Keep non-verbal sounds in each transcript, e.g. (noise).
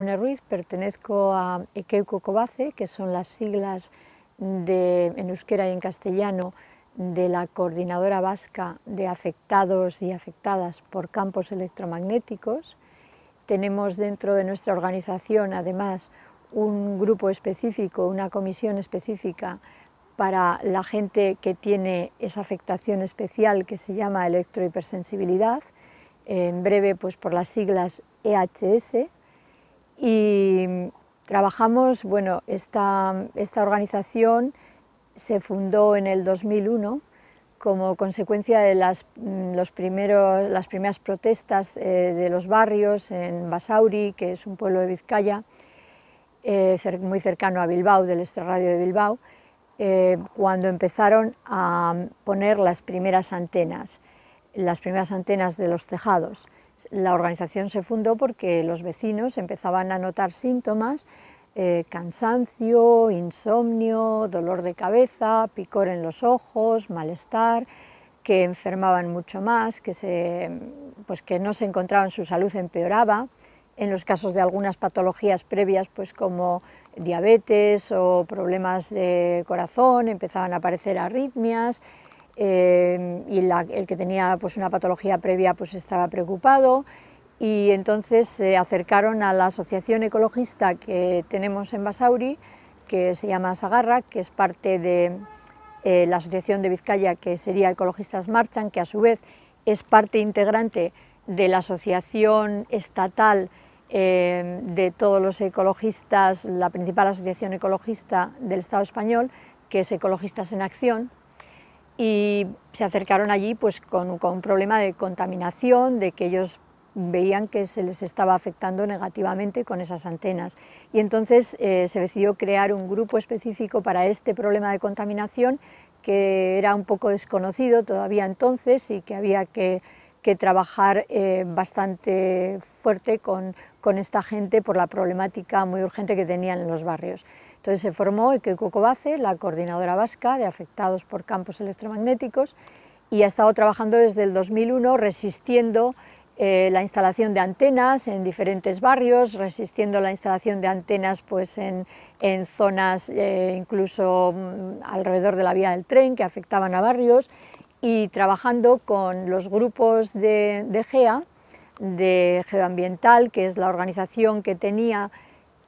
Ana Ruiz, pertenezco a Ekeuco Cobace, que son las siglas en euskera y en castellano de la Coordinadora Vasca de Afectados y Afectadas por Campos Electromagnéticos. Tenemos dentro de nuestra organización, además, un grupo específico, una comisión específica para la gente que tiene esa afectación especial que se llama electrohipersensibilidad, en breve pues por las siglas EHS, y trabajamos, bueno, esta, organización se fundó en el 2001 como consecuencia de las, mm, primeras protestas eh, de los barrios en Basauri, que es un pueblo de Vizcaya, eh, muy cercano a Bilbao, del extrarradio de Bilbao, eh, cuando empezaron a poner las primeras antenas, las primeras antenas de los tejados. La organización se fundó porque los vecinos empezaban a notar síntomas, eh, cansancio, insomnio, dolor de cabeza, picor en los ojos, malestar, que enfermaban mucho más, que, se, pues no se encontraban, su salud empeoraba, en los casos de algunas patologías previas, pues como diabetes o problemas de corazón, empezaban a aparecer arritmias, y el que tenía pues, una patología previa pues, estaba preocupado y entonces se acercaron a la asociación ecologista que tenemos en Basauri, que se llama Sagarra, que es parte de eh, la asociación de Vizcaya que sería Ecologistas Marchan, que a su vez es parte integrante de la asociación estatal eh, de todos los ecologistas, la principal asociación ecologista del Estado español, que es Ecologistas en Acción, y se acercaron allí pues, con, un problema de contaminación, de que ellos veían que se les estaba afectando negativamente con esas antenas. Y entonces eh, se decidió crear un grupo específico para este problema de contaminación que era un poco desconocido todavía entonces y que había que, trabajar eh, bastante fuerte con, con esta gente por la problemática muy urgente que tenían en los barrios. Entonces se formó Eke Cocobace, la coordinadora vasca de afectados por campos electromagnéticos, y ha estado trabajando desde el 2001 resistiendo eh, la instalación de antenas en diferentes barrios, resistiendo la instalación de antenas pues, en, zonas eh, incluso mm, alrededor de la vía del tren que afectaban a barrios y trabajando con los grupos de GEA, de Geoambiental, que es la organización que tenía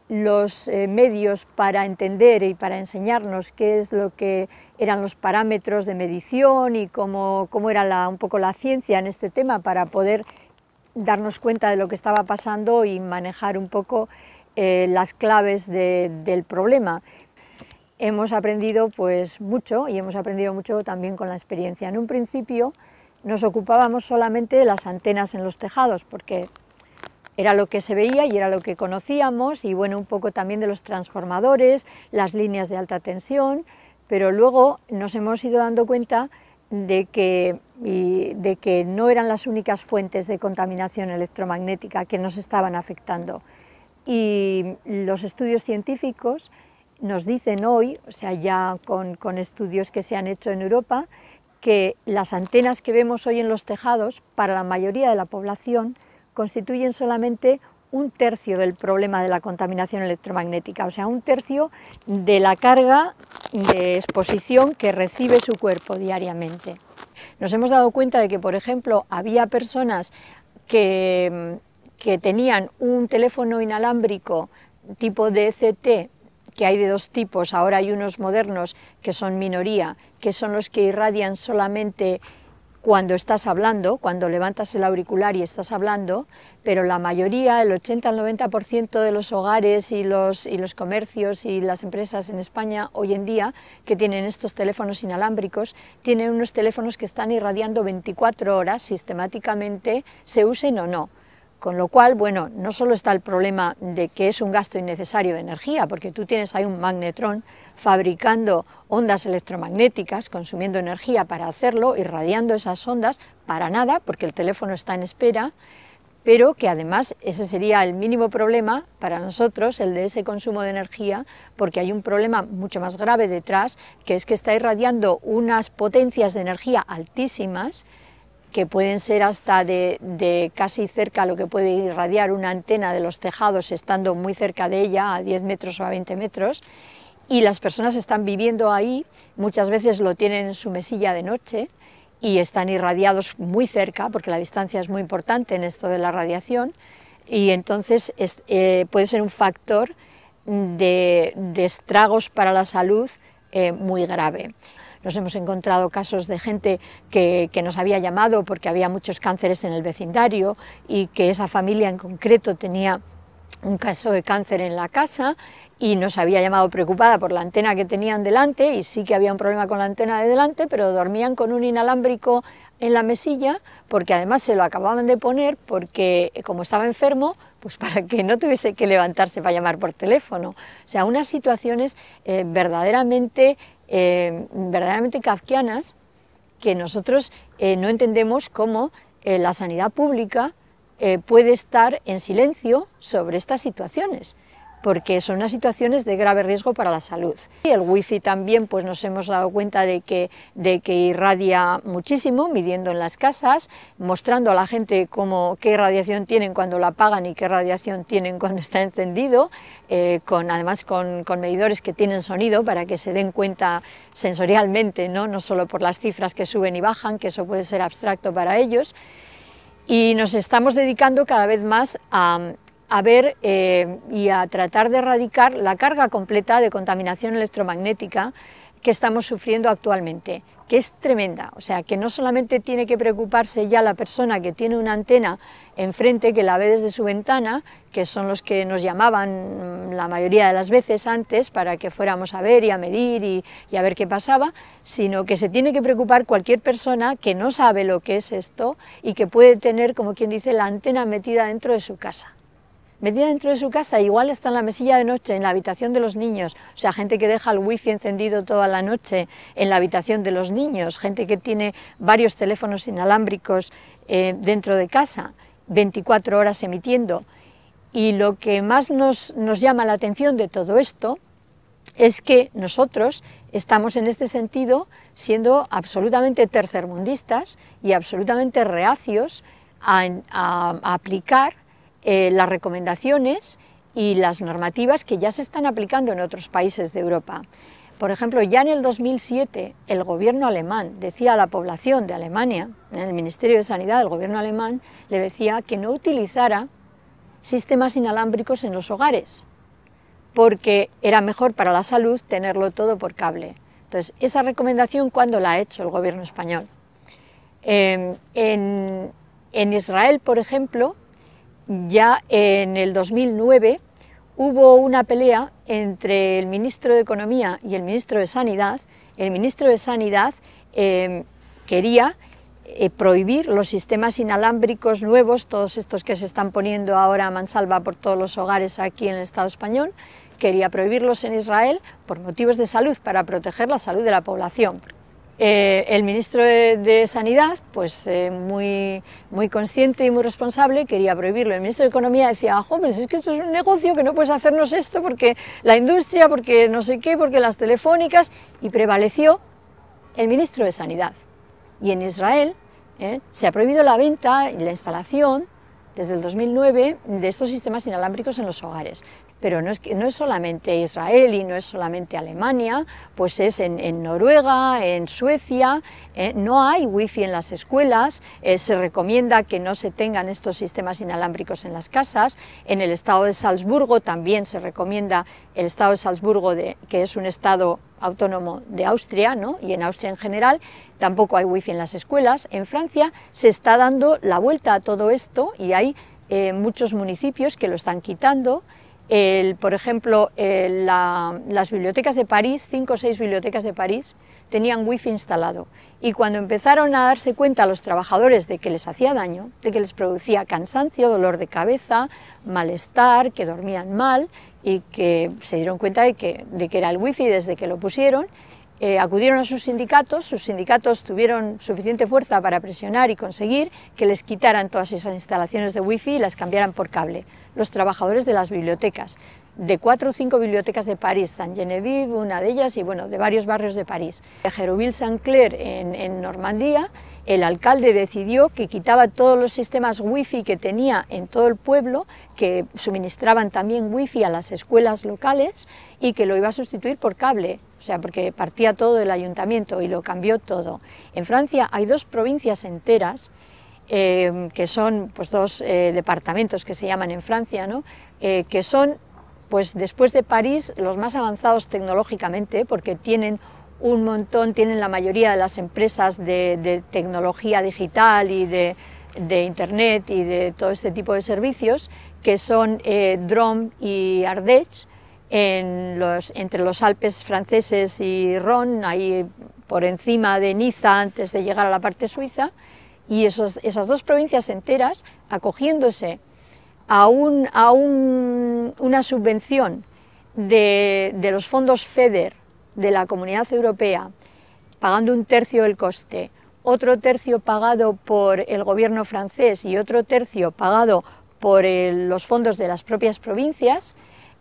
los eh, medios para entender y para enseñarnos qué es lo que eran los parámetros de medición y cómo, era un poco la ciencia en este tema para poder darnos cuenta de lo que estaba pasando y manejar un poco eh, las claves del problema. Hemos aprendido pues mucho y hemos aprendido mucho también con la experiencia. En un principio nos ocupábamos solamente de las antenas en los tejados, porque era lo que se veía y era lo que conocíamos, y bueno, un poco también de los transformadores, las líneas de alta tensión, pero luego nos hemos ido dando cuenta de que, no eran las únicas fuentes de contaminación electromagnética que nos estaban afectando. Y los estudios científicos nos dicen hoy, o sea, ya con, con estudios que se han hecho en Europa, que las antenas que vemos hoy en los tejados, para la mayoría de la población, constituyen solamente un tercio del problema de la contaminación electromagnética, o sea, un tercio de la carga de exposición que recibe su cuerpo diariamente. Nos hemos dado cuenta de que, por ejemplo, había personas que, tenían un teléfono inalámbrico tipo DCT que hay de dos tipos, ahora hay unos modernos que son minoría, que son los que irradian solamente cuando estás hablando, cuando levantas el auricular y estás hablando, pero la mayoría, el 80 al 90% de los hogares y los, y los comercios y las empresas en España hoy en día que tienen estos teléfonos inalámbricos, tienen unos teléfonos que están irradiando 24 horas sistemáticamente, se usen o no. Con lo cual, bueno, no solo está el problema de que es un gasto innecesario de energía, porque tú tienes ahí un magnetrón fabricando ondas electromagnéticas, consumiendo energía para hacerlo, irradiando esas ondas, para nada, porque el teléfono está en espera, pero que además ese sería el mínimo problema para nosotros, el de ese consumo de energía, porque hay un problema mucho más grave detrás, que es que está irradiando unas potencias de energía altísimas, que pueden ser hasta de, casi cerca lo que puede irradiar una antena de los tejados estando muy cerca de ella, a 10 metros o a 20 metros, y las personas están viviendo ahí, muchas veces lo tienen en su mesilla de noche y están irradiados muy cerca, porque la distancia es muy importante en esto de la radiación, y entonces eh, puede ser un factor de, estragos para la salud eh, muy grave. Nos hemos encontrado casos de gente que, nos había llamado porque había muchos cánceres en el vecindario y que esa familia en concreto tenía un caso de cáncer en la casa y nos había llamado preocupada por la antena que tenían delante y sí que había un problema con la antena de delante, pero dormían con un inalámbrico en la mesilla porque además se lo acababan de poner porque como estaba enfermo pues para que no tuviese que levantarse para llamar por teléfono. O sea, unas situaciones eh, eh, verdaderamente, kafkianas que nosotros eh, no entendemos cómo la sanidad pública puede estar en silencio sobre estas situaciones porque son unas situaciones de grave riesgo para la salud. Y el wifi también pues nos hemos dado cuenta de que, de que irradia muchísimo, midiendo en las casas, mostrando a la gente cómo, qué radiación tienen cuando la apagan y qué radiación tienen cuando está encendido, eh, con, además con, medidores que tienen sonido para que se den cuenta sensorialmente, ¿no? no solo por las cifras que suben y bajan, que eso puede ser abstracto para ellos. Y nos estamos dedicando cada vez más a a ver eh, y a tratar de erradicar la carga completa de contaminación electromagnética que estamos sufriendo actualmente, que es tremenda. O sea, que no solamente tiene que preocuparse ya la persona que tiene una antena enfrente, que la ve desde su ventana, que son los que nos llamaban la mayoría de las veces antes para que fuéramos a ver y a medir y, y a ver qué pasaba, sino que se tiene que preocupar cualquier persona que no sabe lo que es esto y que puede tener, como quien dice, la antena metida dentro de su casa metida dentro de su casa, igual está en la mesilla de noche, en la habitación de los niños, o sea, gente que deja el wifi encendido toda la noche en la habitación de los niños, gente que tiene varios teléfonos inalámbricos eh, dentro de casa, 24 horas emitiendo. Y lo que más nos, llama la atención de todo esto es que nosotros estamos en este sentido siendo absolutamente tercermundistas y absolutamente reacios a aplicar eh, las recomendaciones y las normativas que ya se están aplicando en otros países de Europa. Por ejemplo, ya en el 2007 el gobierno alemán decía a la población de Alemania, en el Ministerio de Sanidad el gobierno alemán, le decía que no utilizara sistemas inalámbricos en los hogares, porque era mejor para la salud tenerlo todo por cable. Entonces, esa recomendación, ¿cuándo la ha hecho el gobierno español? Em, en Israel, por ejemplo, ya en el 2009 hubo una pelea entre el ministro de Economía y el ministro de Sanidad. El ministro de Sanidad em, quería eh, prohibir los sistemas inalámbricos nuevos, todos estos que se están poniendo ahora a mansalva por todos los hogares aquí en el Estado español, quería prohibirlos en Israel por motivos de salud, para proteger la salud de la población, eh, el ministro de, Sanidad, pues eh, muy, muy consciente y muy responsable, quería prohibirlo. El ministro de Economía decía, ah, jóvenes es que esto es un negocio, que no puedes hacernos esto porque la industria, porque no sé qué, porque las telefónicas, y prevaleció el ministro de Sanidad. Y en Israel eh, se ha prohibido la venta y la instalación desde el 2009 de estos sistemas inalámbricos en los hogares pero no es, no es solamente Israel y no es solamente Alemania, pues es en, Noruega, en Suecia, eh, no hay wifi en las escuelas, eh, se recomienda que no se tengan estos sistemas inalámbricos en las casas, en el estado de Salzburgo también se recomienda el estado de Salzburgo, que es un estado autónomo de Austria, y en Austria en general, tampoco hay wifi en las escuelas. En Francia se está dando la vuelta a todo esto y hay eh, muchos municipios que lo están quitando por ejemplo, las bibliotecas de París, cinco o seis bibliotecas de París, tenían wifi instalado y cuando empezaron a darse cuenta a los trabajadores de que les hacía daño, de que les producía cansancio, dolor de cabeza, malestar, que dormían mal y que se dieron cuenta de que, de que era el wifi desde que lo pusieron, eh, acudieron a sus sindicatos, sus sindicatos tuvieron suficiente fuerza para presionar y conseguir que les quitaran todas esas instalaciones de wifi y las cambiaran por cable. Los trabajadores de las bibliotecas, de cuatro o cinco bibliotecas de París, saint Genevieve una de ellas, y bueno, de varios barrios de París. En saint clair en, Normandía, el alcalde decidió que quitaba todos los sistemas wifi que tenía en todo el pueblo, que suministraban también wifi a las escuelas locales, y que lo iba a sustituir por cable, o sea, porque partía todo del ayuntamiento y lo cambió todo. En Francia hay dos provincias enteras eh, que son pues, dos eh, departamentos que se llaman en Francia, ¿no? Eh, que son pues después de París, los más avanzados tecnológicamente, porque tienen un montón, tienen la mayoría de las empresas de, tecnología digital y de, Internet y de todo este tipo de servicios, que son eh, y Ardèche, entre los Alpes franceses y Ron, ahí por encima de Niza, antes de llegar a la parte suiza, y esas dos provincias enteras, acogiéndose a, una subvención de, los fondos FEDER de la Comunidad Europea, pagando un tercio del coste, otro tercio pagado por el gobierno francés y otro tercio pagado por eh, los fondos de las propias provincias,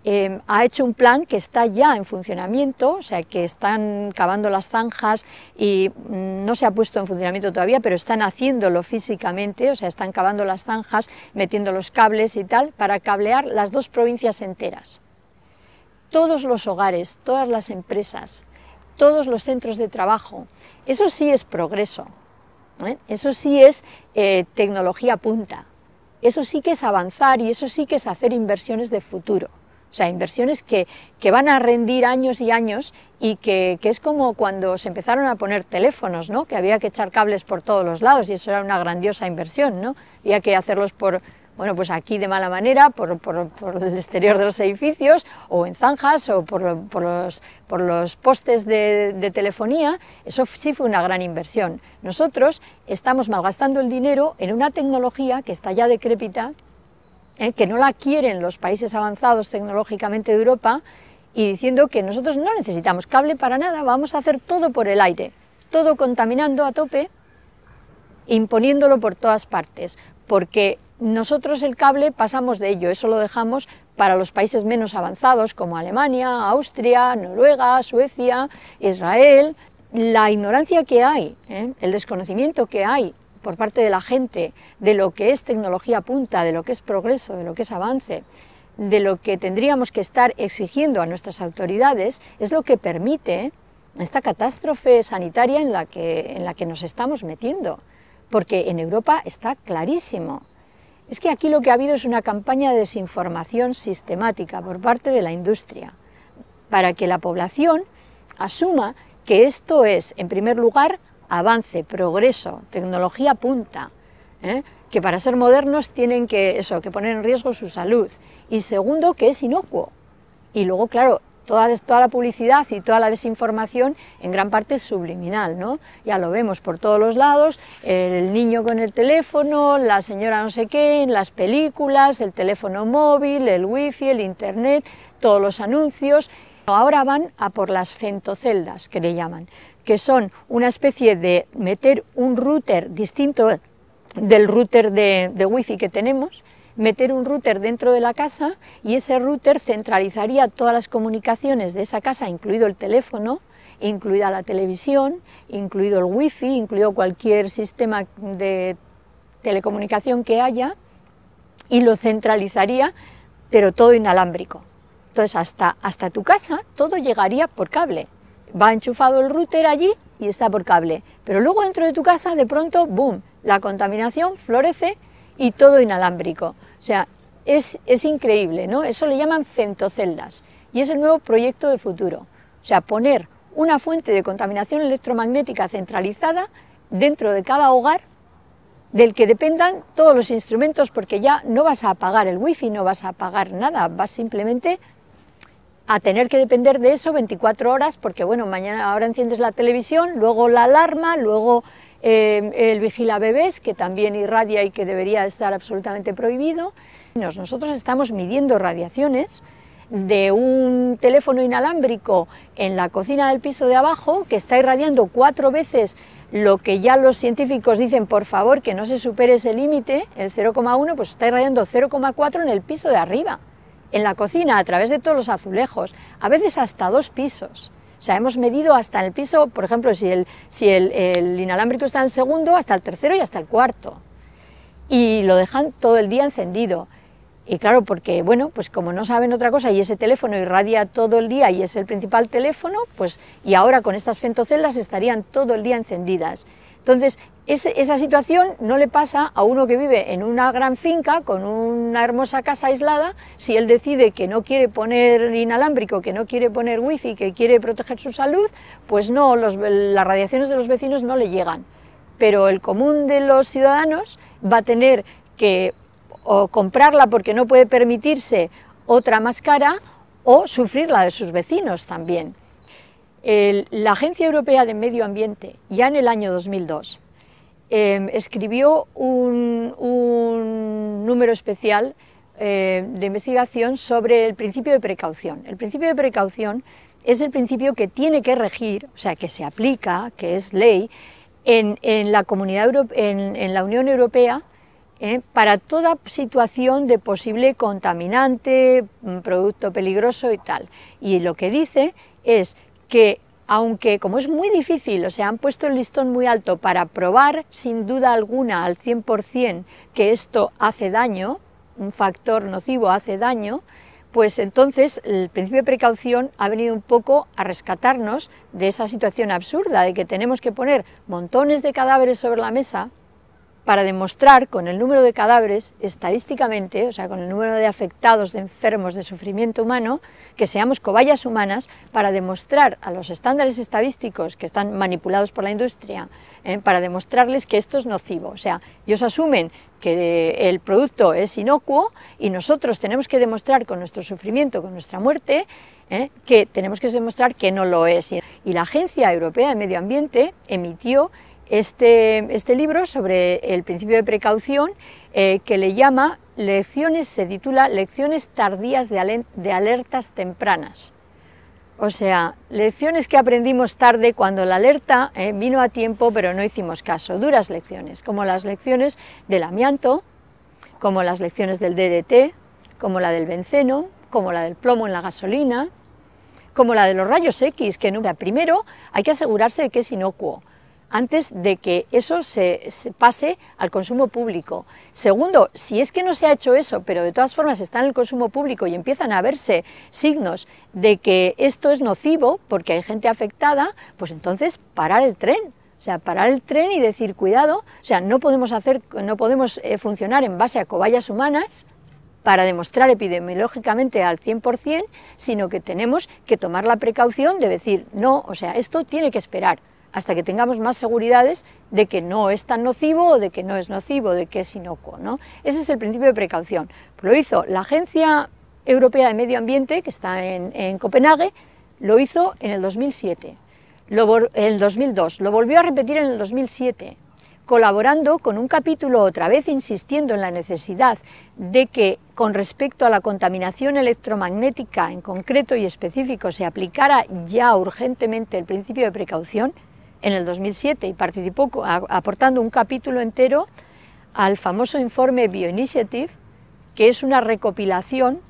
Em, ha hecho un plan que está ya en funcionamiento, o sea que están cavando las zanjas y mm, no se ha puesto en funcionamiento todavía, pero están haciéndolo físicamente, o sea, están cavando las zanjas, metiendo los cables y tal, para cablear las dos provincias enteras. Todos los hogares, todas las empresas, todos los centros de trabajo, eso sí es progreso, ¿eh? eso sí es eh, tecnología punta, eso sí que es avanzar y eso sí que es hacer inversiones de futuro. O sea, inversiones que, que, van a rendir años y años y que, que, es como cuando se empezaron a poner teléfonos, ¿no? Que había que echar cables por todos los lados y eso era una grandiosa inversión, ¿no? Había que hacerlos por, bueno, pues aquí de mala manera, por, por, por el exterior de los edificios o en zanjas o por, por los, postes de, de telefonía. Eso sí fue una gran inversión. Nosotros estamos malgastando el dinero en una tecnología que está ya decrépita, eh, que no la quieren los países avanzados tecnológicamente de Europa, y diciendo que nosotros no necesitamos cable para nada, vamos a hacer todo por el aire, todo contaminando a tope, imponiéndolo por todas partes, porque nosotros el cable pasamos de ello, eso lo dejamos para los países menos avanzados como Alemania, Austria, Noruega, Suecia, Israel. La ignorancia que hay, eh, el desconocimiento que hay por parte de la gente de lo que es tecnología punta, de lo que es progreso, de lo que es avance, de lo que tendríamos que estar exigiendo a nuestras autoridades, es lo que permite esta catástrofe sanitaria en la que, en la que nos estamos metiendo, porque en Europa está clarísimo. Es que aquí lo que ha habido es una campaña de desinformación sistemática por parte de la industria, para que la población asuma que esto es, en primer lugar, avance, progreso, tecnología punta, ¿eh? que para ser modernos tienen que, eso, que poner en riesgo su salud. Y segundo, que es inocuo. Y luego, claro, toda, toda la publicidad y toda la desinformación en gran parte es subliminal, ¿no? Ya lo vemos por todos los lados, el niño con el teléfono, la señora no sé qué, las películas, el teléfono móvil, el wifi, el internet, todos los anuncios. Ahora van a por las fentoceldas que le llaman que son una especie de meter un router distinto del router de, wifi que tenemos, meter un router dentro de la casa y ese router centralizaría todas las comunicaciones de esa casa, incluido el teléfono, incluida la televisión, incluido el wifi, incluido cualquier sistema de telecomunicación que haya y lo centralizaría, pero todo inalámbrico. Entonces hasta, hasta tu casa todo llegaría por cable, va enchufado el router allí y está por cable. Pero luego dentro de tu casa, de pronto, ¡boom!, la contaminación florece y todo inalámbrico. O sea, es, increíble, ¿no? Eso le llaman fentoceldas y es el nuevo proyecto de futuro. O sea, poner una fuente de contaminación electromagnética centralizada dentro de cada hogar del que dependan todos los instrumentos porque ya no vas a apagar el wifi, no vas a apagar nada, vas simplemente a tener que depender de eso 24 horas, porque bueno, mañana ahora enciendes la televisión, luego la alarma, luego eh, el vigila bebés, que también irradia y que debería estar absolutamente prohibido. Nosotros estamos midiendo radiaciones de un teléfono inalámbrico en la cocina del piso de abajo que está irradiando cuatro veces lo que ya los científicos dicen, por favor, que no se supere ese límite, el 0,1, pues está irradiando 0,4 en el piso de arriba en la cocina a través de todos los azulejos, a veces hasta dos pisos. O sea, hemos medido hasta el piso, por ejemplo, si el, inalámbrico está en segundo, hasta el tercero y hasta el cuarto. Y lo dejan todo el día encendido. Y claro, porque, bueno, pues como no saben otra cosa y ese teléfono irradia todo el día y es el principal teléfono, pues, y ahora con estas fentoceldas estarían todo el día encendidas. Entonces, esa situación no le pasa a uno que vive en una gran finca con una hermosa casa aislada, si él decide que no quiere poner inalámbrico, que no quiere poner wifi, que quiere proteger su salud, pues no, las radiaciones de los vecinos no le llegan. Pero el común de los ciudadanos va a tener que o comprarla porque no puede permitirse otra más cara o la de sus vecinos también la Agencia Europea de Medio Ambiente, ya en el año 2002, em, escribió un, número especial eh, de investigación sobre el principio de precaución. El principio de precaución es el principio que tiene que regir, o sea, que se aplica, que es ley, en, la, comunidad en, la Unión Europea eh, para toda situación de posible contaminante, mm, producto peligroso y tal. Y lo que dice es que aunque como es muy difícil, o sea, han puesto el listón muy alto para probar sin duda alguna al 100% que esto hace daño, un factor nocivo hace daño, pues entonces el principio de precaución ha venido un poco a rescatarnos de esa situación absurda de que tenemos que poner montones de cadáveres sobre la mesa para demostrar con el número de cadáveres, estadísticamente, o sea, con el número de afectados, de enfermos, de sufrimiento humano, que seamos cobayas humanas para demostrar a los estándares estadísticos que están manipulados por la industria, eh, para demostrarles que esto es nocivo. O sea, ellos asumen que el producto es inocuo y nosotros tenemos que demostrar con nuestro sufrimiento, con nuestra muerte, eh, que tenemos que demostrar que no lo es. Y la Agencia Europea de Medio Ambiente emitió este, este, libro sobre el principio de precaución eh, que le llama Lecciones, se titula Lecciones tardías de, alertas tempranas. O sea, lecciones que aprendimos tarde cuando la alerta eh, vino a tiempo pero no hicimos caso, duras lecciones, como las lecciones del amianto, como las lecciones del DDT, como la del benceno, como la del plomo en la gasolina, como la de los rayos X, que primero hay que asegurarse de que es inocuo, antes de que eso se, pase al consumo público. Segundo, si es que no se ha hecho eso, pero de todas formas está en el consumo público y empiezan a verse signos de que esto es nocivo porque hay gente afectada, pues entonces parar el tren. O sea, parar el tren y decir, cuidado, o sea, no podemos, no podemos eh, funcionar en base a cobayas humanas, para demostrar epidemiológicamente al 100%, sino que tenemos que tomar la precaución de decir, no, o sea, esto tiene que esperar hasta que tengamos más seguridades de que no es tan nocivo o de que no es nocivo, de que es inocuo. ¿no? Ese es el principio de precaución. Lo hizo la Agencia Europea de Medio Ambiente, que está en, Copenhague, lo hizo en el 2007, en el 2002, lo volvió a repetir en el 2007, colaborando con un capítulo otra vez insistiendo en la necesidad de que con respecto a la contaminación electromagnética en concreto y específico se aplicara ya urgentemente el principio de precaución en el 2007 y participó aportando un capítulo entero al famoso informe Bioinitiative, que es una recopilación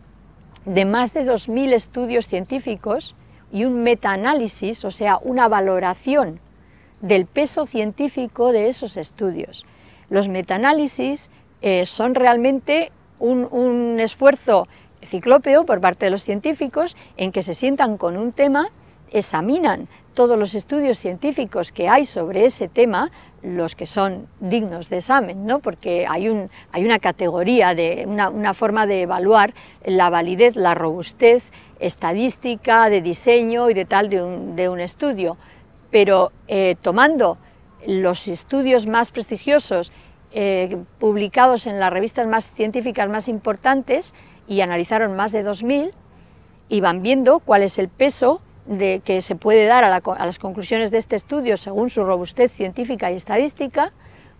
de más de 2.000 estudios científicos y un metaanálisis, o sea, una valoración del peso científico de esos estudios. Los metaanálisis eh, son realmente un, un esfuerzo ciclópeo por parte de los científicos en que se sientan con un tema examinan todos los estudios científicos que hay sobre ese tema, los que son dignos de examen, ¿no? porque hay, un, hay una categoría, de, una, forma de evaluar la validez, la robustez estadística, de diseño y de tal de un, estudio. Pero eh, tomando los estudios más prestigiosos eh, publicados en las revistas más científicas más importantes y analizaron más de 2.000 y van viendo cuál es el peso que se puede dar a, las conclusiones de este estudio según su robustez científica y estadística,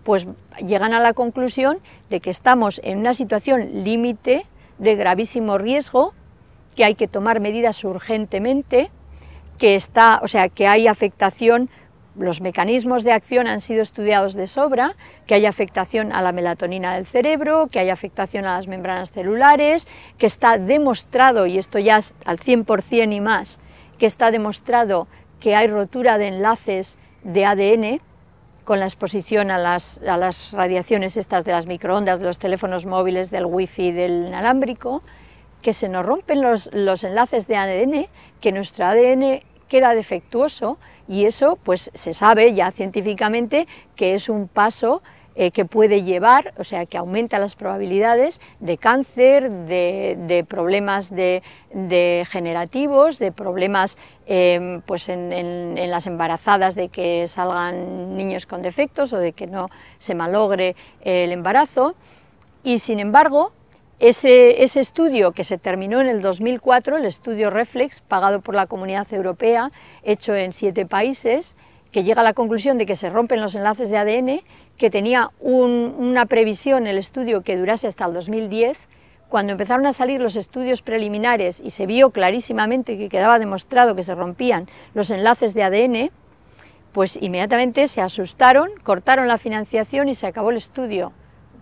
pues llegan a la conclusión de que estamos en una situación límite de gravísimo riesgo, que hay que tomar medidas urgentemente, que está, o sea, que hay afectación los mecanismos de acción han sido estudiados de sobra, que hay afectación a la melatonina del cerebro, que hay afectación a las membranas celulares, que está demostrado, y esto ya al 100% y más, que está demostrado que hay rotura de enlaces de ADN con la exposición a las, radiaciones estas de las microondas, de los teléfonos móviles, del wifi, del inalámbrico, que se nos rompen los, los enlaces de ADN, que nuestro ADN queda defectuoso y eso pues se sabe ya científicamente que es un paso eh, que puede llevar, o sea, que aumenta las probabilidades de cáncer, de, problemas de, de, generativos, de problemas em, pues en, las embarazadas de que salgan niños con defectos o de que no se malogre eh, el embarazo. Y sin embargo, ese, ese, estudio que se terminó en el 2004, el estudio Reflex, pagado por la Comunidad Europea, hecho en siete países, que llega a la conclusión de que se rompen los enlaces de ADN, que tenía una previsión el estudio que durase hasta el 2010. Cuando empezaron a salir los estudios preliminares y se vio clarísimamente que quedaba demostrado que se rompían los enlaces de ADN, pues inmediatamente se asustaron, cortaron la financiación y se acabó el estudio.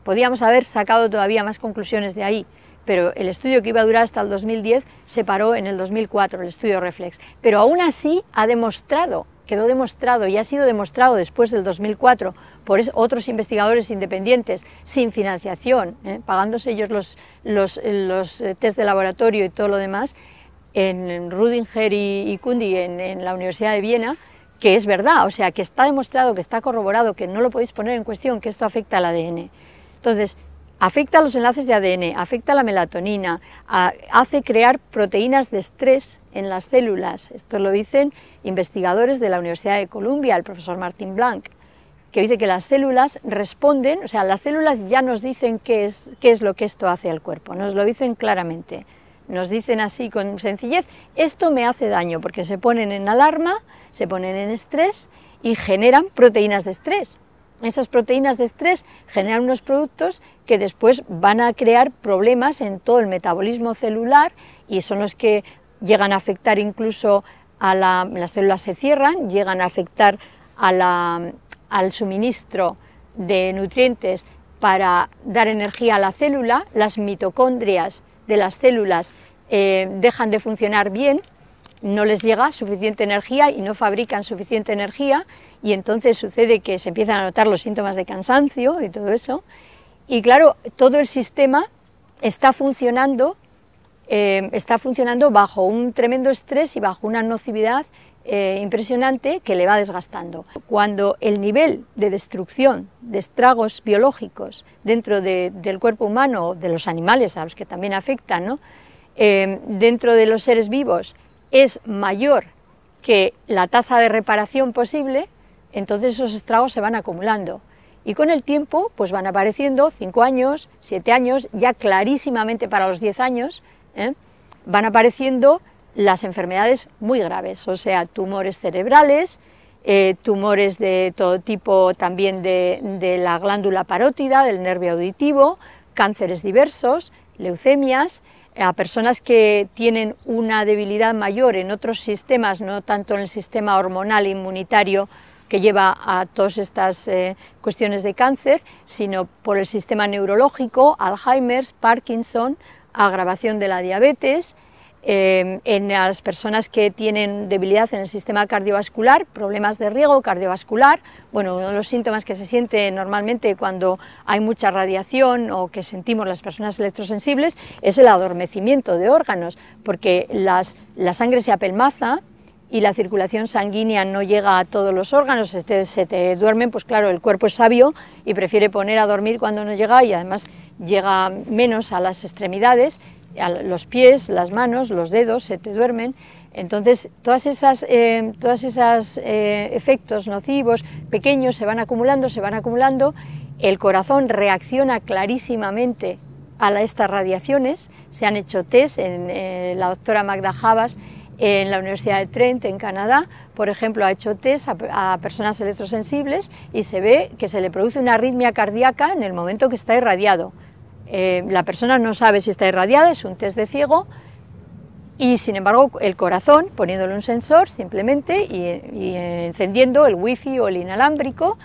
Podíamos haber sacado todavía más conclusiones de ahí, pero el estudio que iba a durar hasta el 2010 se paró en el 2004, el estudio Reflex. Pero aún así ha demostrado quedó demostrado y ha sido demostrado después del 2004 por otros investigadores independientes sin financiación, ¿eh? pagándose ellos los, los, eh, test de laboratorio y todo lo demás, en Rudinger y, y Kundi en, la Universidad de Viena, que es verdad, o sea, que está demostrado, que está corroborado, que no lo podéis poner en cuestión, que esto afecta al ADN. Entonces, afecta a los enlaces de ADN, afecta a la melatonina, hace crear proteínas de estrés en las células. Esto lo dicen investigadores de la Universidad de Columbia, el profesor Martin Blanc, que dice que las células responden, o sea, las células ya nos dicen qué es lo que esto hace al cuerpo, nos lo dicen claramente. Nos dicen así con sencillez, esto me hace daño, porque se ponen en alarma, se ponen en estrés y generan proteínas de estrés esas proteínas de estrés generan unos productos que después van a crear problemas en todo el metabolismo celular y son los que llegan a afectar incluso a las células se cierran, llegan a afectar al suministro de nutrientes para dar energía a la célula, las mitocondrias de las células eh, dejan de funcionar bien no les llega suficiente energía y no fabrican suficiente energía y entonces sucede que se empiezan a notar los síntomas de cansancio y todo eso. Y claro, todo el sistema está funcionando, eh, está funcionando bajo un tremendo estrés y bajo una nocividad eh, impresionante que le va desgastando. Cuando el nivel de destrucción, de estragos biológicos dentro del cuerpo humano, de los animales a los que también afectan, ¿no? Eh, dentro de los seres vivos es mayor que la tasa de reparación posible, entonces esos estragos se van acumulando. Y con el tiempo pues van apareciendo 5 años, 7 años, ya clarísimamente para los 10 años, ¿eh? van apareciendo las enfermedades muy graves, o sea, tumores cerebrales, eh, tumores de todo tipo también de, de la glándula parótida, del nervio auditivo, cánceres diversos, leucemias, a personas que tienen una debilidad mayor en otros sistemas, no tanto en el sistema hormonal e inmunitario que lleva a todas estas eh, cuestiones de cáncer, sino por el sistema neurológico, Alzheimer's, Parkinson, agravación de la diabetes, Em, en las personas que tienen debilidad en el sistema cardiovascular, problemas de riego cardiovascular, bueno, uno de los síntomas que se siente normalmente cuando hay mucha radiación o que sentimos las personas electrosensibles es el adormecimiento de órganos, porque la sangre se apelmaza, y la circulación sanguínea no llega a todos los órganos, se se te, duermen, pues claro, el cuerpo es sabio y prefiere poner a dormir cuando no llega y además llega menos a las extremidades los pies, las manos, los dedos se te duermen. Entonces, todos esos eh, eh, efectos nocivos pequeños se van acumulando, se van acumulando. El corazón reacciona clarísimamente a estas radiaciones. Se han hecho test en eh, la doctora Magda Javas en la Universidad de Trent, en Canadá, por ejemplo, ha hecho test a, a, personas electrosensibles y se ve que se le produce una arritmia cardíaca en el momento que está irradiado. Eh, la persona no sabe si está irradiada, es un test de ciego, y sin embargo el corazón, poniéndole un sensor simplemente y, encendiendo el wifi o el inalámbrico,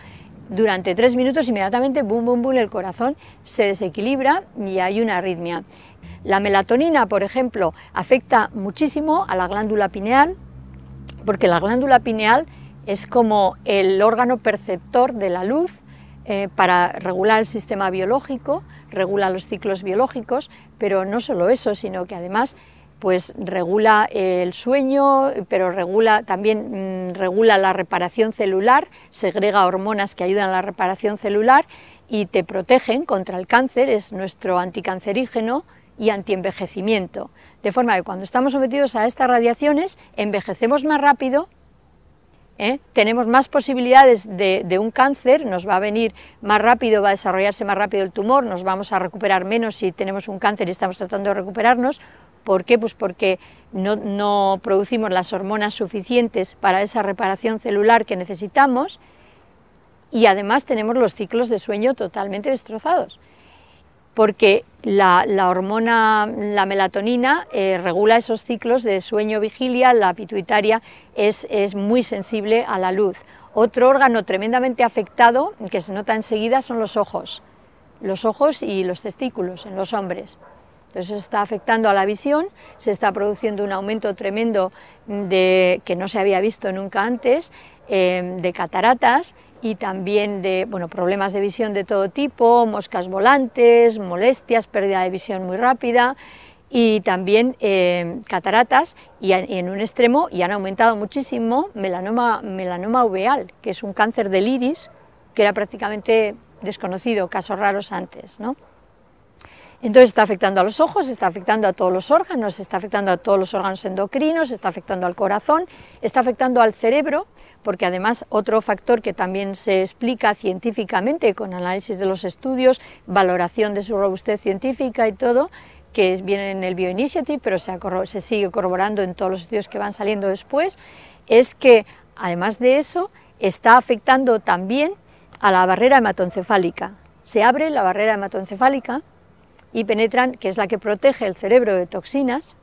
durante tres minutos inmediatamente, boom, boom, boom, el corazón se desequilibra y hay una arritmia. La melatonina, por ejemplo, afecta muchísimo a la glándula pineal, porque la glándula pineal es como el órgano perceptor de la luz eh, para regular el sistema biológico, regula los ciclos biológicos, pero no solo eso, sino que además pues regula el sueño, pero regula, también mm, regula la reparación celular, segrega hormonas que ayudan a la reparación celular y te protegen contra el cáncer, es nuestro anticancerígeno y antienvejecimiento. De forma que cuando estamos sometidos a estas radiaciones envejecemos más rápido ¿eh? tenemos más posibilidades de, un cáncer, nos va a venir más rápido, va a desarrollarse más rápido el tumor, nos vamos a recuperar menos si tenemos un cáncer y estamos tratando de recuperarnos. ¿Por qué? Pues porque no producimos las hormonas suficientes para esa reparación celular que necesitamos y además tenemos los ciclos de sueño totalmente destrozados porque la, hormona, la melatonina, eh, regula esos ciclos de sueño-vigilia, la pituitaria es, muy sensible a la luz. Otro órgano tremendamente afectado, que se nota enseguida, son los ojos, los ojos y los testículos en los hombres. Entonces está afectando a la visión, se está produciendo un aumento tremendo que no se había visto nunca antes eh, de cataratas y también de bueno, problemas de visión de todo tipo, moscas volantes, molestias, pérdida de visión muy rápida y también eh, cataratas y en un extremo y han aumentado muchísimo melanoma, melanoma uveal, que es un cáncer del iris que era prácticamente desconocido, casos raros antes. ¿no? Entonces está afectando a los ojos, está afectando a todos los órganos, está afectando a todos los órganos endocrinos, está afectando al corazón, está afectando al cerebro, porque además otro factor que también se explica científicamente con análisis de los estudios, valoración de su robustez científica y todo, que es, viene en el Bioinitiative, pero se, se sigue corroborando en todos los estudios que van saliendo después, es que además de eso está afectando también a la barrera hematoencefálica. Se abre la barrera hematoencefálica y penetran, que es la que protege el cerebro de toxinas,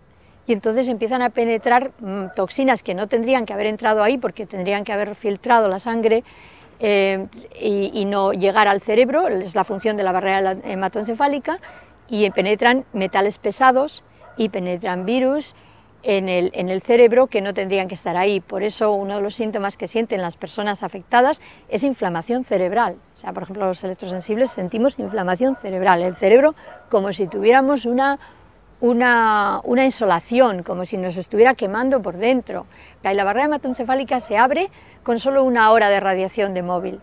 y entonces empiezan a penetrar mm, toxinas que no tendrían que haber entrado ahí porque tendrían que haber filtrado la sangre eh, y, y, no llegar al cerebro, es la función de la barrera hematoencefálica, y penetran metales pesados y penetran virus en el, cerebro que no tendrían que estar ahí. Por eso uno de los síntomas que sienten las personas afectadas es inflamación cerebral. O sea, por ejemplo, los electrosensibles sentimos inflamación cerebral. El cerebro como si tuviéramos una insolación, como si nos estuviera quemando por dentro. La barrera hematoencefálica se abre con solo una hora de radiación de móvil.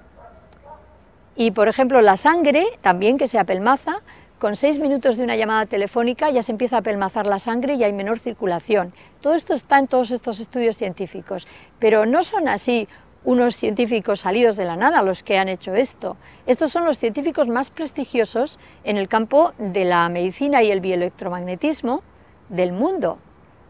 Y, por ejemplo, la sangre, también que se apelmaza, con seis minutos de una llamada telefónica ya se empieza a pelmazar la sangre y hay menor circulación. Todo esto está en todos estos estudios científicos, pero no son así unos científicos salidos de la nada los que han hecho esto. Estos son los científicos más prestigiosos en el campo de la medicina y el bioelectromagnetismo del mundo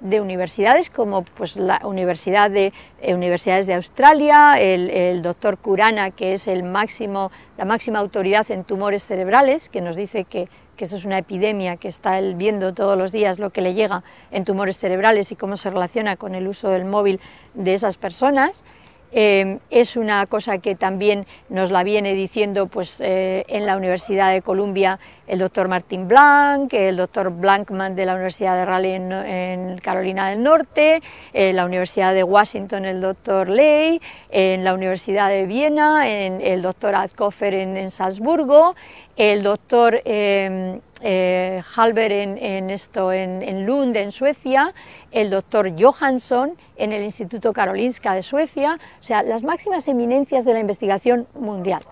de universidades como pues, la Universidad de, eh, Universidades de Australia, el, doctor Curana... que es el máximo, la máxima autoridad en tumores cerebrales, que nos dice que que esto es una epidemia, que está él viendo todos los días lo que le llega en tumores cerebrales y cómo se relaciona con el uso del móvil de esas personas, Em, es una cosa que también nos la viene diciendo pues, eh, en la Universidad de Columbia el doctor Martin Blanc, el doctor Blankman de la Universidad de Raleigh en, Carolina del Norte, en eh, la Universidad de Washington el doctor Ley, en la Universidad de Viena en, el doctor Adkofer en, en Salzburgo, el doctor... Em, eh, Halber en, en, Lund, en Suecia, el doctor Johansson en el Instituto Karolinska de Suecia, o sea, las máximas eminencias de la investigación mundial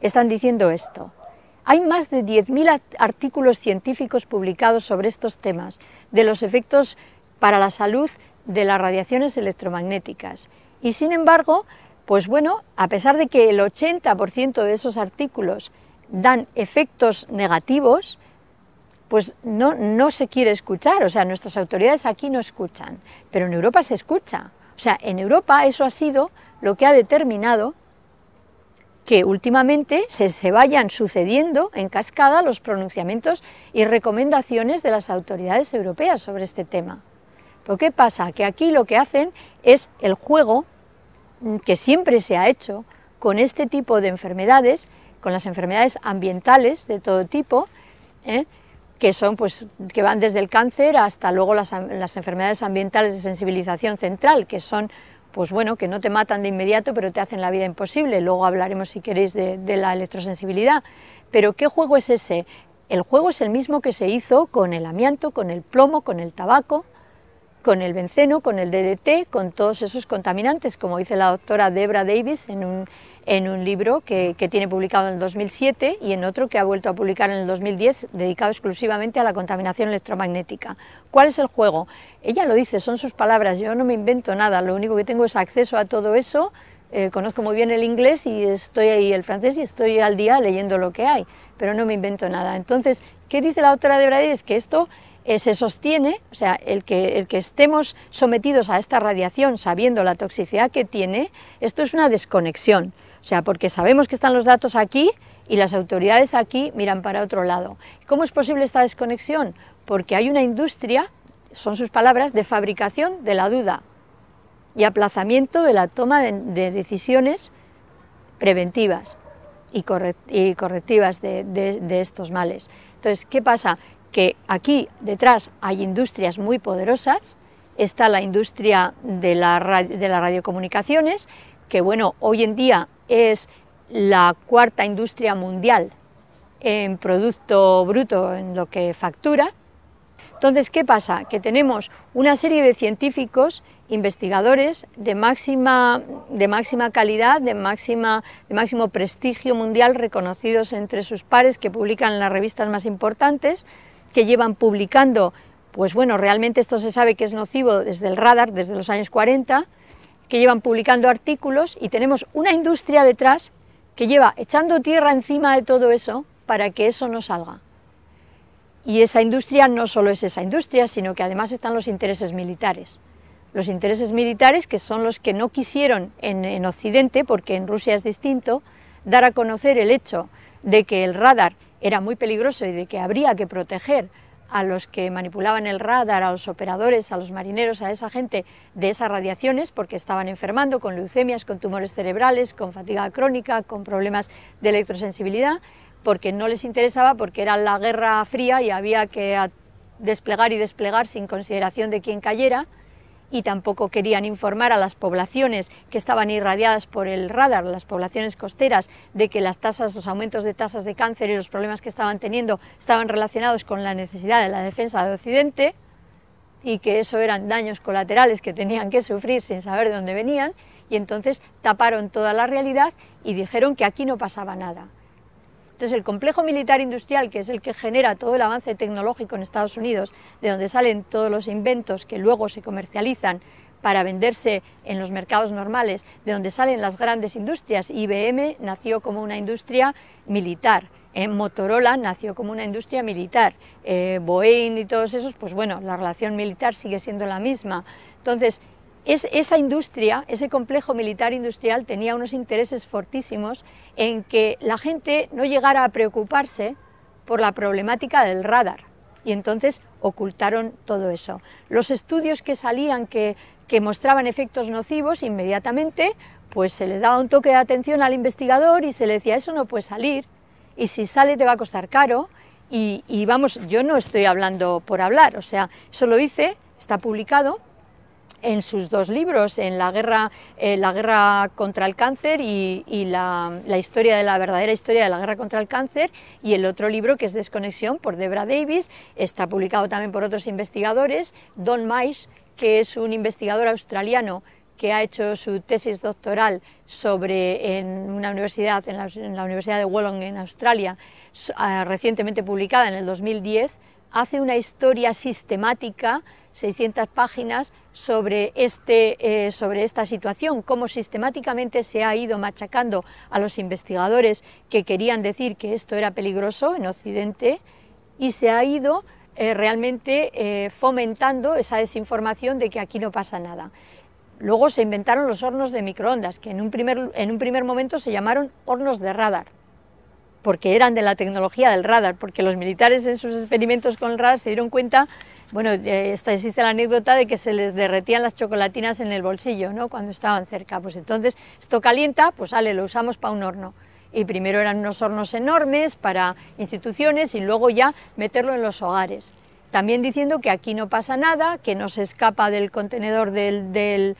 están diciendo esto. Hay más de 10.000 artículos científicos publicados sobre estos temas, de los efectos para la salud de las radiaciones electromagnéticas. Y sin embargo, pues bueno, a pesar de que el 80% de esos artículos dan efectos negativos, pues no, no se quiere escuchar, o sea, nuestras autoridades aquí no escuchan, pero en Europa se escucha. O sea, en Europa eso ha sido lo que ha determinado que últimamente se, vayan sucediendo en cascada los pronunciamientos y recomendaciones de las autoridades europeas sobre este tema. ¿por ¿qué pasa? Que aquí lo que hacen es el juego que siempre se ha hecho con este tipo de enfermedades, con las enfermedades ambientales de todo tipo, ¿eh? que son pues que van desde el cáncer hasta luego las, enfermedades ambientales de sensibilización central, que son pues bueno, que no te matan de inmediato, pero te hacen la vida imposible. Luego hablaremos, si queréis, de la electrosensibilidad. Pero ¿qué juego es ese? El juego es el mismo que se hizo con el amianto, con el plomo, con el tabaco, con el benceno, con el DDT, con todos esos contaminantes, como dice la doctora Debra Davis en un, en un libro que, tiene publicado en el 2007 y en otro que ha vuelto a publicar en el 2010, dedicado exclusivamente a la contaminación electromagnética. ¿Cuál es el juego? Ella lo dice, son sus palabras, yo no me invento nada, lo único que tengo es acceso a todo eso, eh, conozco muy bien el inglés y estoy ahí el francés y estoy al día leyendo lo que hay, pero no me invento nada. Entonces, ¿qué dice la doctora Debra Davis? Que esto eh, se sostiene, o sea, el que, el que estemos sometidos a esta radiación sabiendo la toxicidad que tiene, esto es una desconexión, o sea, porque sabemos que están los datos aquí y las autoridades aquí miran para otro lado. ¿Cómo es posible esta desconexión? Porque hay una industria, son sus palabras, de fabricación de la duda y aplazamiento de la toma de, decisiones preventivas y, correctivas de, de estos males. Entonces, ¿qué pasa? que aquí detrás hay industrias muy poderosas, está la industria de, las radiocomunicaciones, que bueno, hoy en día es la cuarta industria mundial en Producto Bruto, en lo que factura. Entonces, ¿qué pasa? Que tenemos una serie de científicos, investigadores de máxima, de máxima calidad, de, máxima, de máximo prestigio mundial, reconocidos entre sus pares, que publican en las revistas más importantes, que llevan publicando, pues bueno, realmente esto se sabe que es nocivo desde el radar, desde los años 40, que llevan publicando artículos y tenemos una industria detrás que lleva echando tierra encima de todo eso para que eso no salga. Y esa industria no solo es esa industria, sino que además están los intereses militares. Los intereses militares que son los que no quisieron en, Occidente, porque en Rusia es distinto, dar a conocer el hecho de que el radar era muy peligroso y de que habría que proteger a los que manipulaban el radar, a los operadores, a los marineros, a esa gente de esas radiaciones, porque estaban enfermando con leucemias, con tumores cerebrales, con fatiga crónica, con problemas de electrosensibilidad, porque no les interesaba, porque era la guerra fría y había que desplegar y desplegar sin consideración de quién cayera y tampoco querían informar a las poblaciones que estaban irradiadas por el radar, las poblaciones costeras, de que las tasas, los aumentos de tasas de cáncer y los problemas que estaban teniendo estaban relacionados con la necesidad de la defensa de Occidente y que eso eran daños colaterales que tenían que sufrir sin saber de dónde venían, y entonces taparon toda la realidad y dijeron que aquí no pasaba nada. Entonces, el complejo militar industrial, que es el que genera todo el avance tecnológico en Estados Unidos, de donde salen todos los inventos que luego se comercializan para venderse en los mercados normales, de donde salen las grandes industrias. IBM nació como una industria militar. Eh, Motorola nació como una industria militar, eh, Boeing y todos esos, pues bueno, la relación militar sigue siendo la misma. Entonces, esa industria, ese complejo militar industrial tenía unos intereses fortísimos en que la gente no llegara a preocuparse por la problemática del radar y entonces ocultaron todo eso. Los estudios que salían que, mostraban efectos nocivos inmediatamente, pues se les daba un toque de atención al investigador y se le decía, eso no puede salir, y si sale te va a costar caro, y, y vamos, yo no estoy hablando por hablar, o sea, eso lo hice, está publicado, en sus dos libros, en La guerra, eh, la guerra contra el cáncer y, la, historia de la verdadera historia de la guerra contra el cáncer, y el otro libro que es Desconexión por Debra Davis, está publicado también por otros investigadores, Don mais que es un investigador australiano que ha hecho su tesis doctoral sobre en una universidad, en la, Universidad de Wollongong en Australia, ah, recientemente publicada en el 2010, hace una historia sistemática, 600 páginas, sobre, este, eh, sobre esta situación, cómo sistemáticamente se ha ido machacando a los investigadores que querían decir que esto era peligroso en Occidente y se ha ido eh, realmente eh, fomentando esa desinformación de que aquí no pasa nada. Luego se inventaron los hornos de microondas, que en un primer momento se llamaron hornos de radar porque eran de la tecnología del radar, porque los militares en sus experimentos con el radar se dieron cuenta, bueno, esta, existe la anécdota de que se les derretían las chocolatinas en el bolsillo, ¿no?, cuando estaban cerca, pues entonces esto calienta, pues sale, lo usamos para un horno. Y primero eran unos hornos enormes para instituciones y luego ya meterlo en los hogares también diciendo que aquí no pasa nada, que no se escapa del contenedor del,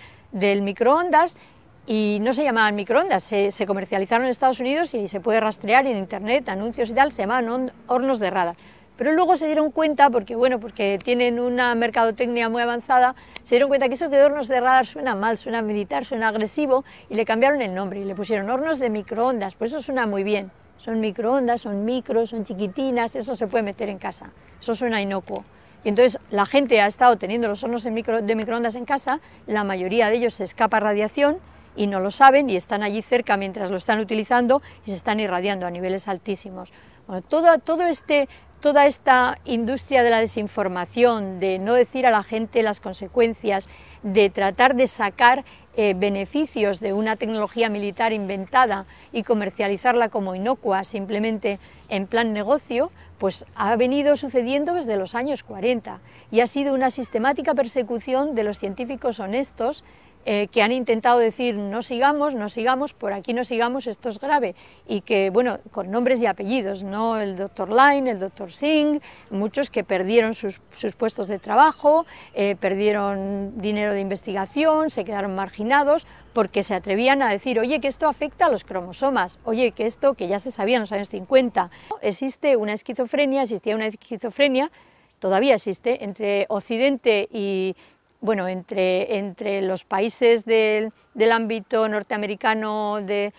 microondas y no se llamaban microondas, se, comercializaron en Estados Unidos y se puede rastrear en internet, anuncios y tal, se llamaban hornos de radar. Pero luego se dieron cuenta, porque bueno, porque tienen una mercadotecnia muy avanzada, se dieron cuenta que eso que de hornos de radar suena mal, suena militar, suena agresivo, y le cambiaron el nombre y le pusieron hornos de microondas, pues eso suena muy bien. Son microondas, son micros, son chiquitinas, eso se puede meter en casa, eso suena inocuo. Y entonces la gente ha estado teniendo los hornos de, micro, de microondas en casa, la mayoría de ellos se escapa radiación, y no lo saben y están allí cerca mientras lo están utilizando y se están irradiando a niveles altísimos. Bueno, todo este, toda esta industria de la desinformación, de no decir a la gente las consecuencias, de tratar de sacar eh, beneficios de una tecnología militar inventada y comercializarla como inocua, simplemente en plan negocio, pues ha venido sucediendo desde los años 40 y ha sido una sistemática persecución de los científicos honestos eh, que han intentado decir no sigamos, no sigamos, por aquí no sigamos, esto es grave, y que, bueno, con nombres y apellidos, ¿no? el doctor Line, el doctor Singh, muchos que perdieron sus, puestos de trabajo, eh, perdieron dinero de investigación, se quedaron marginados, porque se atrevían a decir, oye, que esto afecta a los cromosomas, oye, que esto, que ya se sabía en los años 50, existe una esquizofrenia, existía una esquizofrenia, todavía existe, entre Occidente y bueno, entre, entre los países del, ámbito norteamericano del,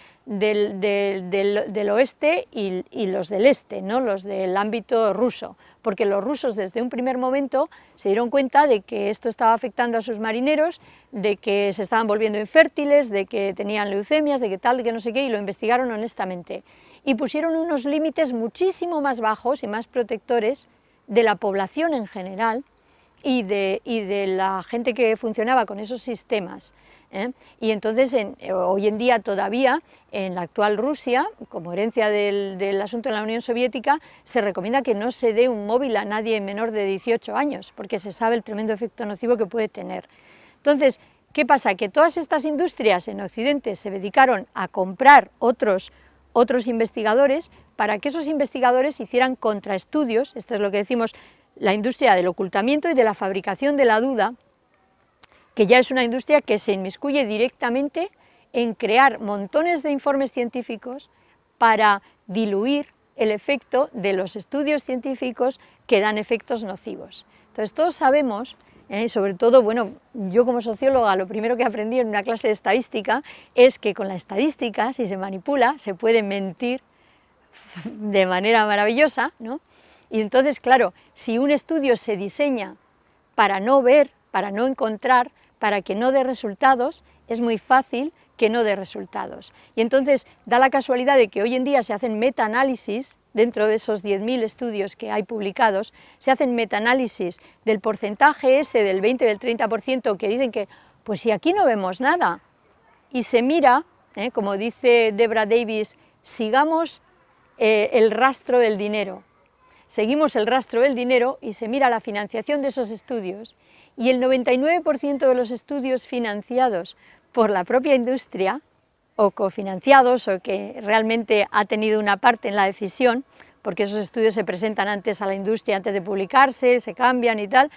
oeste y, los del este, ¿no? los del ámbito ruso, porque los rusos desde un primer momento se dieron cuenta de que esto estaba afectando a sus marineros, de que se estaban volviendo infértiles, de que tenían leucemias, de que tal, de que no sé qué, y lo investigaron honestamente. Y pusieron unos límites muchísimo más bajos y más protectores de la población en general, y de, la gente que funcionaba con esos sistemas. ¿eh? Y entonces, eh, hoy en día todavía, en la actual Rusia, como herencia del, asunto de la Unión Soviética, se recomienda que no se dé un móvil a nadie menor de 18 años, porque se sabe el tremendo efecto nocivo que puede tener. Entonces, ¿Qué pasa? Que todas estas industrias en Occidente se dedicaron a comprar otros, otros investigadores para que esos investigadores hicieran contraestudios, esto es lo que decimos la industria del ocultamiento y de la fabricación de la duda, que ya es una industria que se inmiscuye directamente en crear montones de informes científicos para diluir el efecto de los estudios científicos que dan efectos nocivos. Entonces todos sabemos, eh, y sobre todo, bueno, yo como socióloga lo primero que aprendí en una clase de estadística es que con la estadística, si se manipula, se puede mentir de manera maravillosa, ¿no? Y entonces, claro, si un estudio se diseña para no ver, para no encontrar, para que no dé resultados, es muy fácil que no dé resultados. Y entonces da la casualidad de que hoy en día se hacen metaanálisis, dentro de esos 10.000 estudios que hay publicados, se hacen metaanálisis del porcentaje ese del 20 del 30% que dicen que, pues si aquí no vemos nada, y se mira, ¿eh? como dice Debra Davis, sigamos eh, el rastro del dinero, seguimos el rastro del dinero y se mira la financiación de esos estudios. Y el 99% de los estudios financiados por la propia industria, o cofinanciados, o que realmente ha tenido una parte en la decisión, porque esos estudios se presentan antes a la industria, antes de publicarse, se cambian y tal,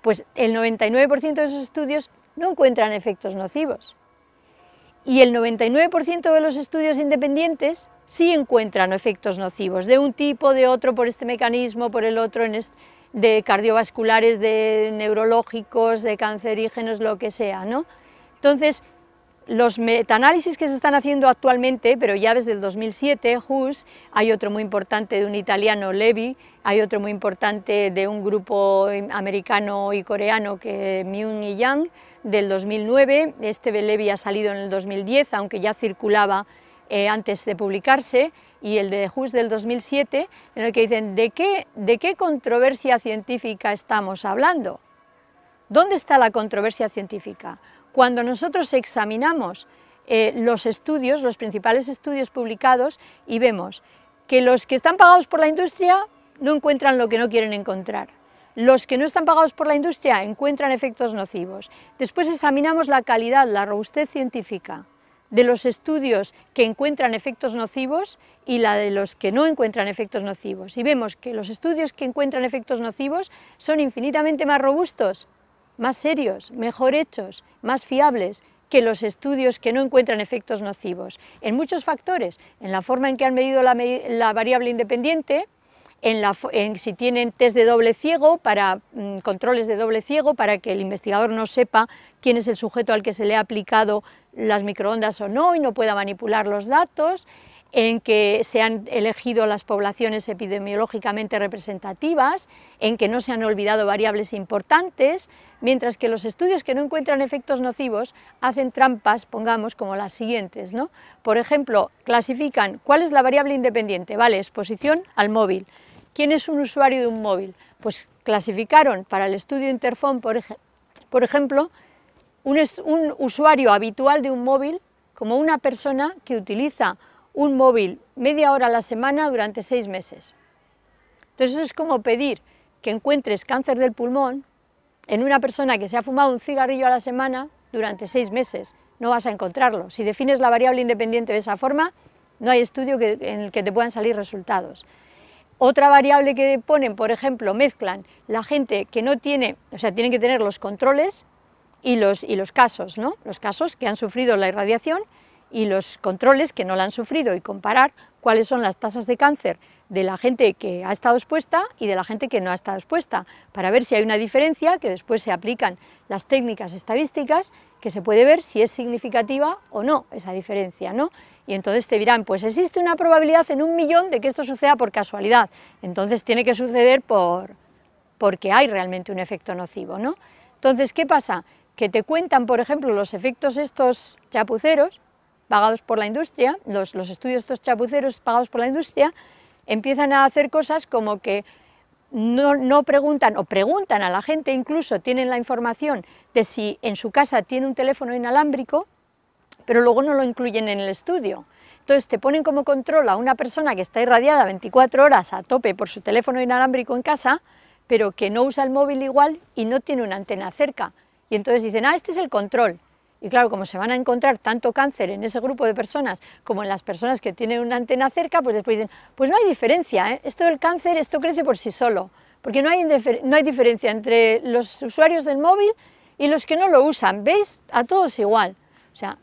pues el 99% de esos estudios no encuentran efectos nocivos y el 99% de los estudios independientes sí encuentran efectos nocivos, de un tipo, de otro, por este mecanismo, por el otro, en de cardiovasculares, de neurológicos, de cancerígenos, lo que sea, ¿no? Entonces, los metaanálisis que se están haciendo actualmente, pero ya desde el 2007, Hus, hay otro muy importante de un italiano, Levi, hay otro muy importante de un grupo em, americano y coreano, que Myung y Yang, del 2009. Este de Levy ha salido en el 2010, aunque ya circulaba eh, antes de publicarse, y el de Hus del 2007, en el que dicen, ¿de qué, ¿de qué controversia científica estamos hablando? ¿Dónde está la controversia científica? Cuando nosotros examinamos eh, los estudios, los principales estudios publicados, y vemos que los que están pagados por la industria no encuentran lo que no quieren encontrar. Los que no están pagados por la industria encuentran efectos nocivos. Después examinamos la calidad, la robustez científica de los estudios que encuentran efectos nocivos y la de los que no encuentran efectos nocivos. Y vemos que los estudios que encuentran efectos nocivos son infinitamente más robustos más serios, mejor hechos, más fiables que los estudios que no encuentran efectos nocivos. En muchos factores, en la forma en que han medido la, variable independiente, en, si tienen test de doble ciego, para mm, controles de doble ciego, para que el investigador no sepa quién es el sujeto al que se le ha aplicado las microondas o no y no pueda manipular los datos, en que se han elegido las poblaciones epidemiológicamente representativas, en que no se han olvidado variables importantes, mientras que los estudios que no encuentran efectos nocivos hacen trampas, pongamos, como las siguientes. ¿no? Por ejemplo, clasifican cuál es la variable independiente, vale, exposición al móvil. ¿Quién es un usuario de un móvil? Pues clasificaron para el estudio Interfón, por, ejemplo, un usuario habitual de un móvil como una persona que utiliza un móvil media hora a la semana durante seis meses. Entonces es como pedir que encuentres cáncer del pulmón en una persona que se ha fumado un cigarrillo a la semana durante seis meses. No vas a encontrarlo. Si defines la variable independiente de esa forma, no hay estudio en el que te puedan salir resultados. Otra variable que ponen, por ejemplo, mezclan la gente que no tiene, o sea, tienen que tener los controles y los, y los casos, ¿no? Los casos que han sufrido la irradiación y los controles que no la han sufrido y comparar cuáles son las tasas de cáncer de la gente que ha estado expuesta y de la gente que no ha estado expuesta, para ver si hay una diferencia, que después se aplican las técnicas estadísticas, que se puede ver si es significativa o no esa diferencia, ¿no? Y entonces te dirán, pues existe una probabilidad en un millón de que esto suceda por casualidad, entonces tiene que suceder por, porque hay realmente un efecto nocivo, ¿no? Entonces, ¿qué pasa? Que te cuentan, por ejemplo, los efectos estos chapuceros, pagados por la industria, los, estudios estos chapuceros pagados por la industria, empiezan a hacer cosas como que no, no, preguntan o preguntan a la gente, incluso tienen la información de si en su casa tiene un teléfono inalámbrico, pero luego no lo incluyen en el estudio. Entonces te ponen como control a una persona que está irradiada 24 horas a tope por su teléfono inalámbrico en casa, pero que no usa el móvil igual y no tiene una antena cerca. Y entonces dicen, ah, este es el control. Y claro, como se van a encontrar tanto cáncer en ese grupo de personas como en las personas que tienen una antena cerca, pues después dicen, pues no hay diferencia, ¿eh? esto del cáncer, esto crece por sí solo, porque no hay, no hay diferencia entre los usuarios del móvil y los que no lo usan, ¿veis? A todos igual. O sea,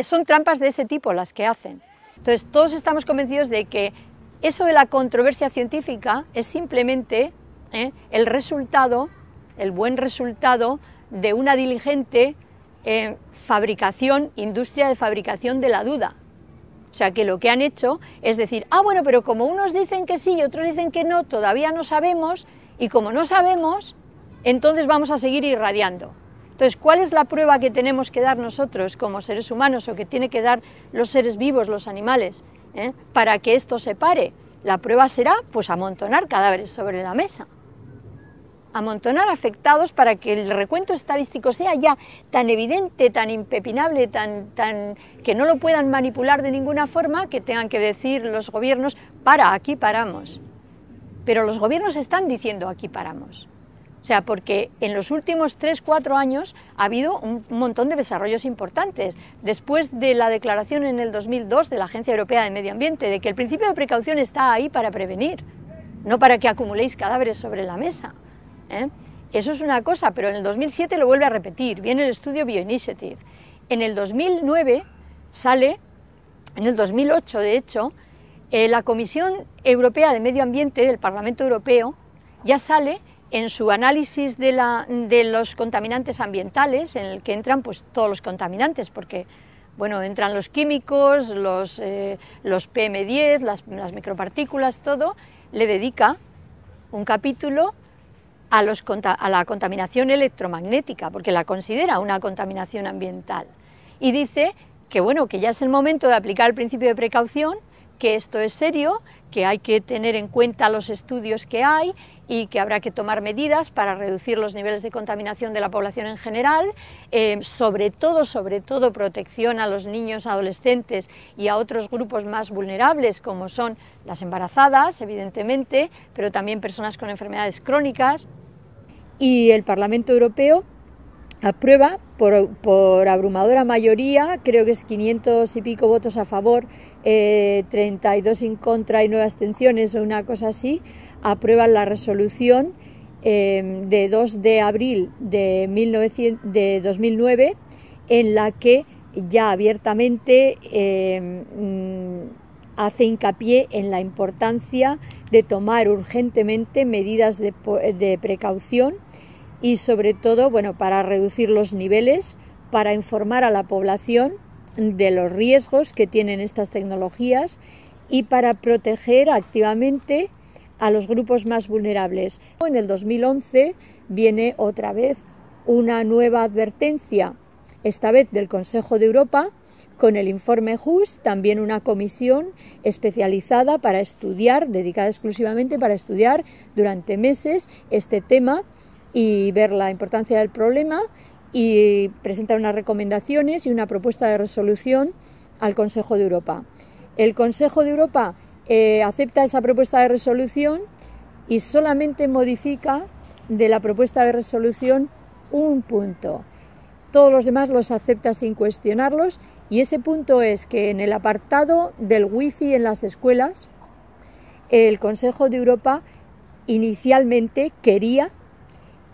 son trampas de ese tipo las que hacen. Entonces, todos estamos convencidos de que eso de la controversia científica es simplemente ¿eh? el resultado, el buen resultado de una diligente eh, fabricación, industria de fabricación de la duda. O sea, que lo que han hecho es decir, ah, bueno, pero como unos dicen que sí y otros dicen que no, todavía no sabemos, y como no sabemos, entonces vamos a seguir irradiando. Entonces, ¿cuál es la prueba que tenemos que dar nosotros como seres humanos o que tiene que dar los seres vivos, los animales, eh, para que esto se pare? La prueba será, pues, amontonar cadáveres sobre la mesa amontonar afectados para que el recuento estadístico sea ya tan evidente, tan impepinable, tan, tan, que no lo puedan manipular de ninguna forma, que tengan que decir los gobiernos, para, aquí paramos. Pero los gobiernos están diciendo, aquí paramos. O sea, porque en los últimos tres, cuatro años ha habido un montón de desarrollos importantes. Después de la declaración en el 2002 de la Agencia Europea de Medio Ambiente de que el principio de precaución está ahí para prevenir, no para que acumuléis cadáveres sobre la mesa. ¿eh? Eso es una cosa, pero en el 2007 lo vuelve a repetir, viene el estudio Bioinitiative. En el 2009 sale, en el 2008 de hecho, eh, la Comisión Europea de Medio Ambiente del Parlamento Europeo ya sale en su análisis de, los contaminantes ambientales, en el que entran pues, todos los contaminantes, porque bueno, entran los químicos, los, eh, PM10, las micropartículas, todo, le dedica un capítulo a, la contaminación electromagnética, porque la considera una contaminación ambiental. Y dice que bueno, que ya es el momento de aplicar el principio de precaución, que esto es serio, que hay que tener en cuenta los estudios que hay y que habrá que tomar medidas para reducir los niveles de contaminación de la población en general, eh, sobre todo, sobre todo protección a los niños, adolescentes y a otros grupos más vulnerables como son las embarazadas, evidentemente, pero también personas con enfermedades crónicas, y el Parlamento Europeo aprueba por, por, abrumadora mayoría, creo que es 500 y pico votos a favor, 32 eh, en contra y 9 abstenciones o una cosa así, aprueba la resolución eh, de 2 de abril de, 1900, de 2009 en la que ya abiertamente eh, mm, hace hincapié en la importancia de tomar urgentemente medidas de, de precaución y sobre todo, bueno, para reducir los niveles, para informar a la población de los riesgos que tienen estas tecnologías y para proteger activamente a los grupos más vulnerables. En el 2011 viene otra vez una nueva advertencia, esta vez del Consejo de Europa, con el informe JUS, también una comisión especializada para estudiar, dedicada exclusivamente para estudiar durante meses este tema y ver la importancia del problema y presentar unas recomendaciones y una propuesta de resolución al Consejo de Europa. El Consejo de Europa eh, acepta esa propuesta de resolución y solamente modifica de la propuesta de resolución un punto. Todos los demás los acepta sin cuestionarlos y ese punto es que en el apartado del wifi en las escuelas, el Consejo de Europa inicialmente quería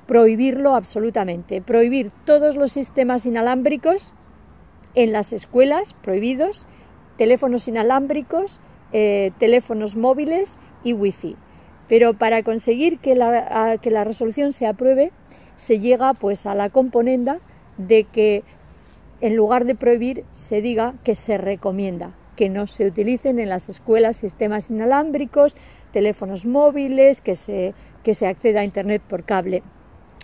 prohibirlo absolutamente, prohibir todos los sistemas inalámbricos en las escuelas, prohibidos, teléfonos inalámbricos, eh, teléfonos móviles y wifi. Pero para conseguir que la, que la resolución se apruebe, se llega pues a la componenda de que en lugar de prohibir se diga que se recomienda que no se utilicen en las escuelas sistemas inalámbricos, teléfonos móviles, que se, que se acceda a Internet por cable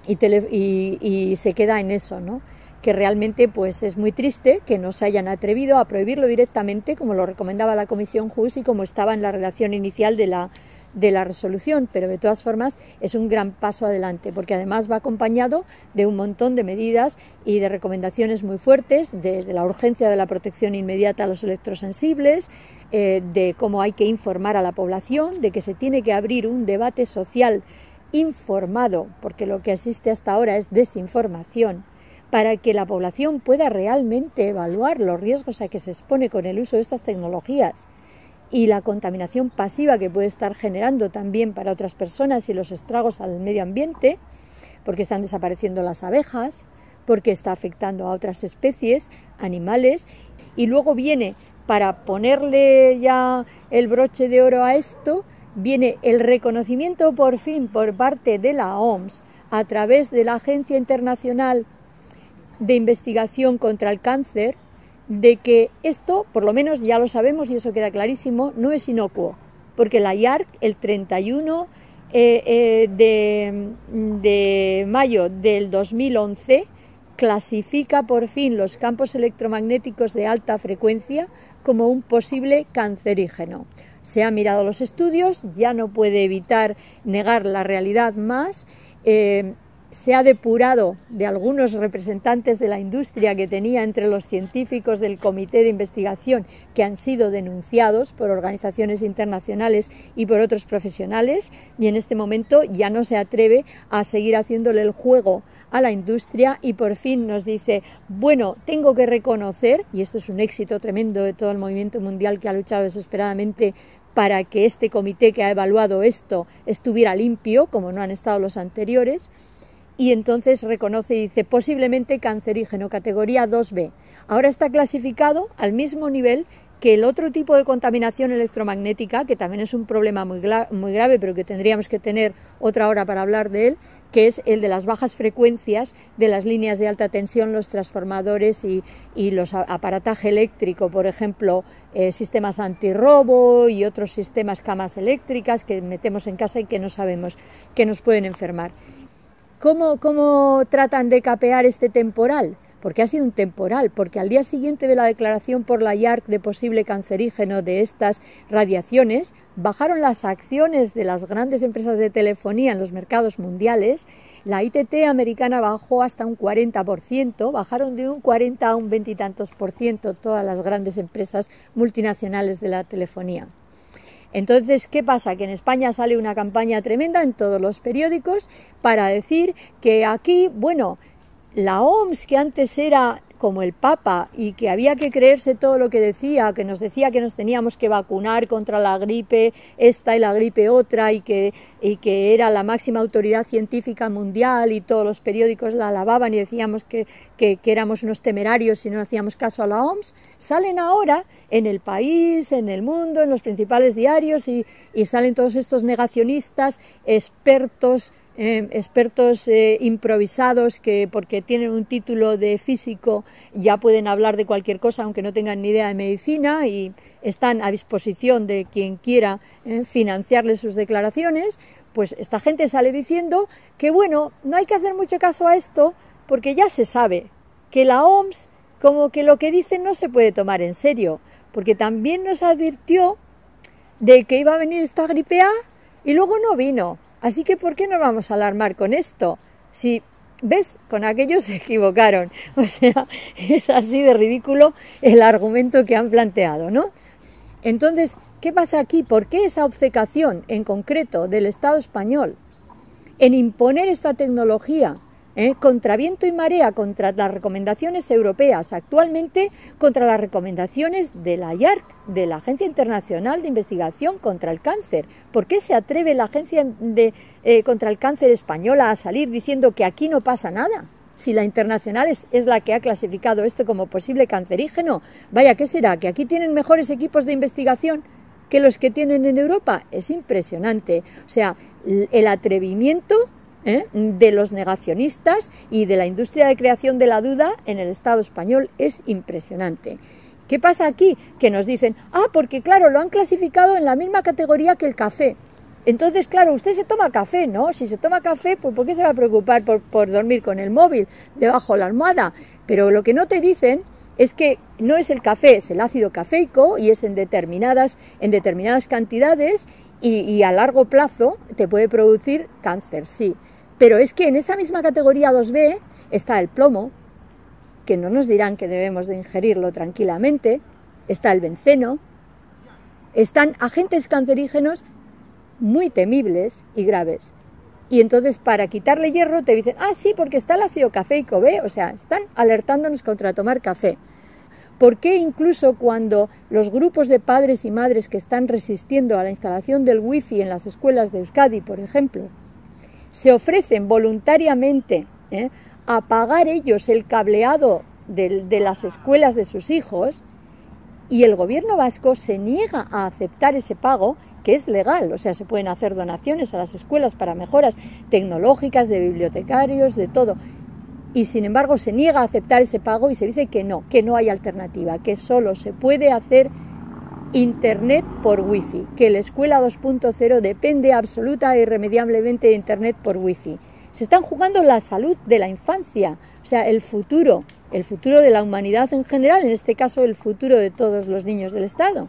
y, se queda en eso, ¿no? que realmente pues es muy triste que no se hayan atrevido a prohibirlo directamente como lo recomendaba la Comisión JUS y como estaba en la relación inicial de la, de la resolución, pero de todas formas es un gran paso adelante porque además va acompañado de un montón de medidas y de recomendaciones muy fuertes de, la urgencia de la protección inmediata a los electrosensibles, eh, de cómo hay que informar a la población, de que se tiene que abrir un debate social informado, porque lo que existe hasta ahora es desinformación, para que la población pueda realmente evaluar los riesgos a que se expone con el uso de estas tecnologías y la contaminación pasiva que puede estar generando también para otras personas y los estragos al medio ambiente, porque están desapareciendo las abejas, porque está afectando a otras especies, animales, y luego viene para ponerle ya el broche de oro a esto viene el reconocimiento por fin por parte de la OMS a través de la Agencia Internacional de Investigación contra el Cáncer de que esto, por lo menos ya lo sabemos y eso queda clarísimo, no es inocuo, porque la IARC el 31 eh, eh, de mayo del 2011 clasifica por fin los campos electromagnéticos de alta frecuencia como un posible cancerígeno. Se ha mirado los estudios, ya no puede evitar negar la realidad más. Eh, se ha depurado de algunos representantes de la industria que tenía entre los científicos del comité de investigación que han sido denunciados por organizaciones internacionales y por otros profesionales y en este momento ya no se atreve a seguir haciéndole el juego a la industria y por fin nos dice, bueno, tengo que reconocer, y esto es un éxito tremendo de todo el movimiento mundial que ha luchado desesperadamente para que este comité que ha evaluado esto estuviera limpio, como no han estado los anteriores, y entonces reconoce y dice posiblemente cancerígeno, categoría 2B. Ahora está clasificado al mismo nivel que el otro tipo de contaminación electromagnética, que también es un problema muy, muy grave, pero que tendríamos que tener otra hora para hablar de él, que es el de las bajas frecuencias de las líneas de alta tensión, los transformadores y, los aparataje eléctrico, por ejemplo, eh, sistemas antirrobo y otros sistemas camas eléctricas que metemos en casa y que no sabemos que nos pueden enfermar. ¿Cómo, tratan de capear este temporal? Porque ha sido un temporal, porque al día siguiente de la declaración por la IARC de posible cancerígeno de estas radiaciones, bajaron las acciones de las grandes empresas de telefonía en los mercados mundiales, la ITT americana bajó hasta un 40%, bajaron de un 40 a un veintitantos por ciento todas las grandes empresas multinacionales de la telefonía. Entonces, ¿qué pasa? Que en España sale una campaña tremenda en todos los periódicos para decir que aquí, bueno, la OMS, que antes era como el Papa y que había que creerse todo lo que decía, que nos decía que nos teníamos que vacunar contra la gripe esta y la gripe otra y que, y que era la máxima autoridad científica mundial y todos los periódicos la alababan y decíamos que, éramos unos temerarios y no hacíamos caso a la OMS, salen ahora en el país, en el mundo, en los principales diarios y, y salen todos estos negacionistas, expertos, eh, expertos eh, improvisados que porque tienen un título de físico ya pueden hablar de cualquier cosa aunque no tengan ni idea de medicina y están a disposición de quien quiera financiarle eh, financiarles sus declaraciones, pues esta gente sale diciendo que bueno, no hay que hacer mucho caso a esto porque ya se sabe que la OMS como que lo que dicen no se puede tomar en serio, porque también nos advirtió de que iba a venir esta gripe A y luego no vino. Así que, ¿por qué nos vamos a alarmar con esto? Si, ¿ves? Con aquellos se equivocaron. (laughs) O sea, es así de ridículo el argumento que han planteado, ¿no? Entonces, ¿qué pasa aquí? ¿Por qué esa obcecación en concreto del Estado español en imponer esta tecnología ¿eh? contra viento y marea, contra las recomendaciones europeas, actualmente contra las recomendaciones de la IARC, de la Agencia Internacional de Investigación contra el Cáncer. ¿Por qué se atreve la Agencia eh, contra el Cáncer española a salir diciendo que aquí no pasa nada? si la internacional es, es, la que ha clasificado esto como posible cancerígeno. Vaya, ¿qué será? ¿Que aquí tienen mejores equipos de investigación que los que tienen en Europa? Es impresionante. O sea, el atrevimiento ¿eh? de los negacionistas y de la industria de creación de la duda en el Estado español es impresionante. ¿Qué pasa aquí? Que nos dicen, ah, porque claro, lo han clasificado en la misma categoría que el café. Entonces, claro, usted se toma café, ¿no? Si se toma café, pues ¿por qué se va a preocupar por, por dormir con el móvil debajo de la almohada? Pero lo que no te dicen es que no es el café, es el ácido cafeico y es en determinadas, en determinadas cantidades y a largo plazo te puede producir cáncer, sí. Pero es que en esa misma categoría 2B está el plomo, que no nos dirán que debemos de ingerirlo tranquilamente, está el benceno, están agentes cancerígenos muy temibles y graves. Y entonces para quitarle hierro te dicen, ah, sí, porque está el ácido cafeico B, o sea, están alertándonos contra tomar café. ¿Por qué incluso cuando los grupos de padres y madres que están resistiendo a la instalación del wifi en las escuelas de Euskadi, por ejemplo, se ofrecen voluntariamente ¿eh? a pagar ellos el cableado de las escuelas de sus hijos y el gobierno vasco se niega a aceptar ese pago que es legal, o sea, se pueden hacer donaciones a las escuelas para mejoras tecnológicas, de bibliotecarios, de todo. Y sin embargo se niega a aceptar ese pago y se dice que no, que no hay alternativa, que solo se puede hacer Internet por wifi que la escuela 2.0 depende absoluta e irremediablemente de Internet por wifi Se están jugando la salud de la infancia, o sea, el futuro, el futuro de la humanidad en general, en este caso el futuro de todos los niños del Estado.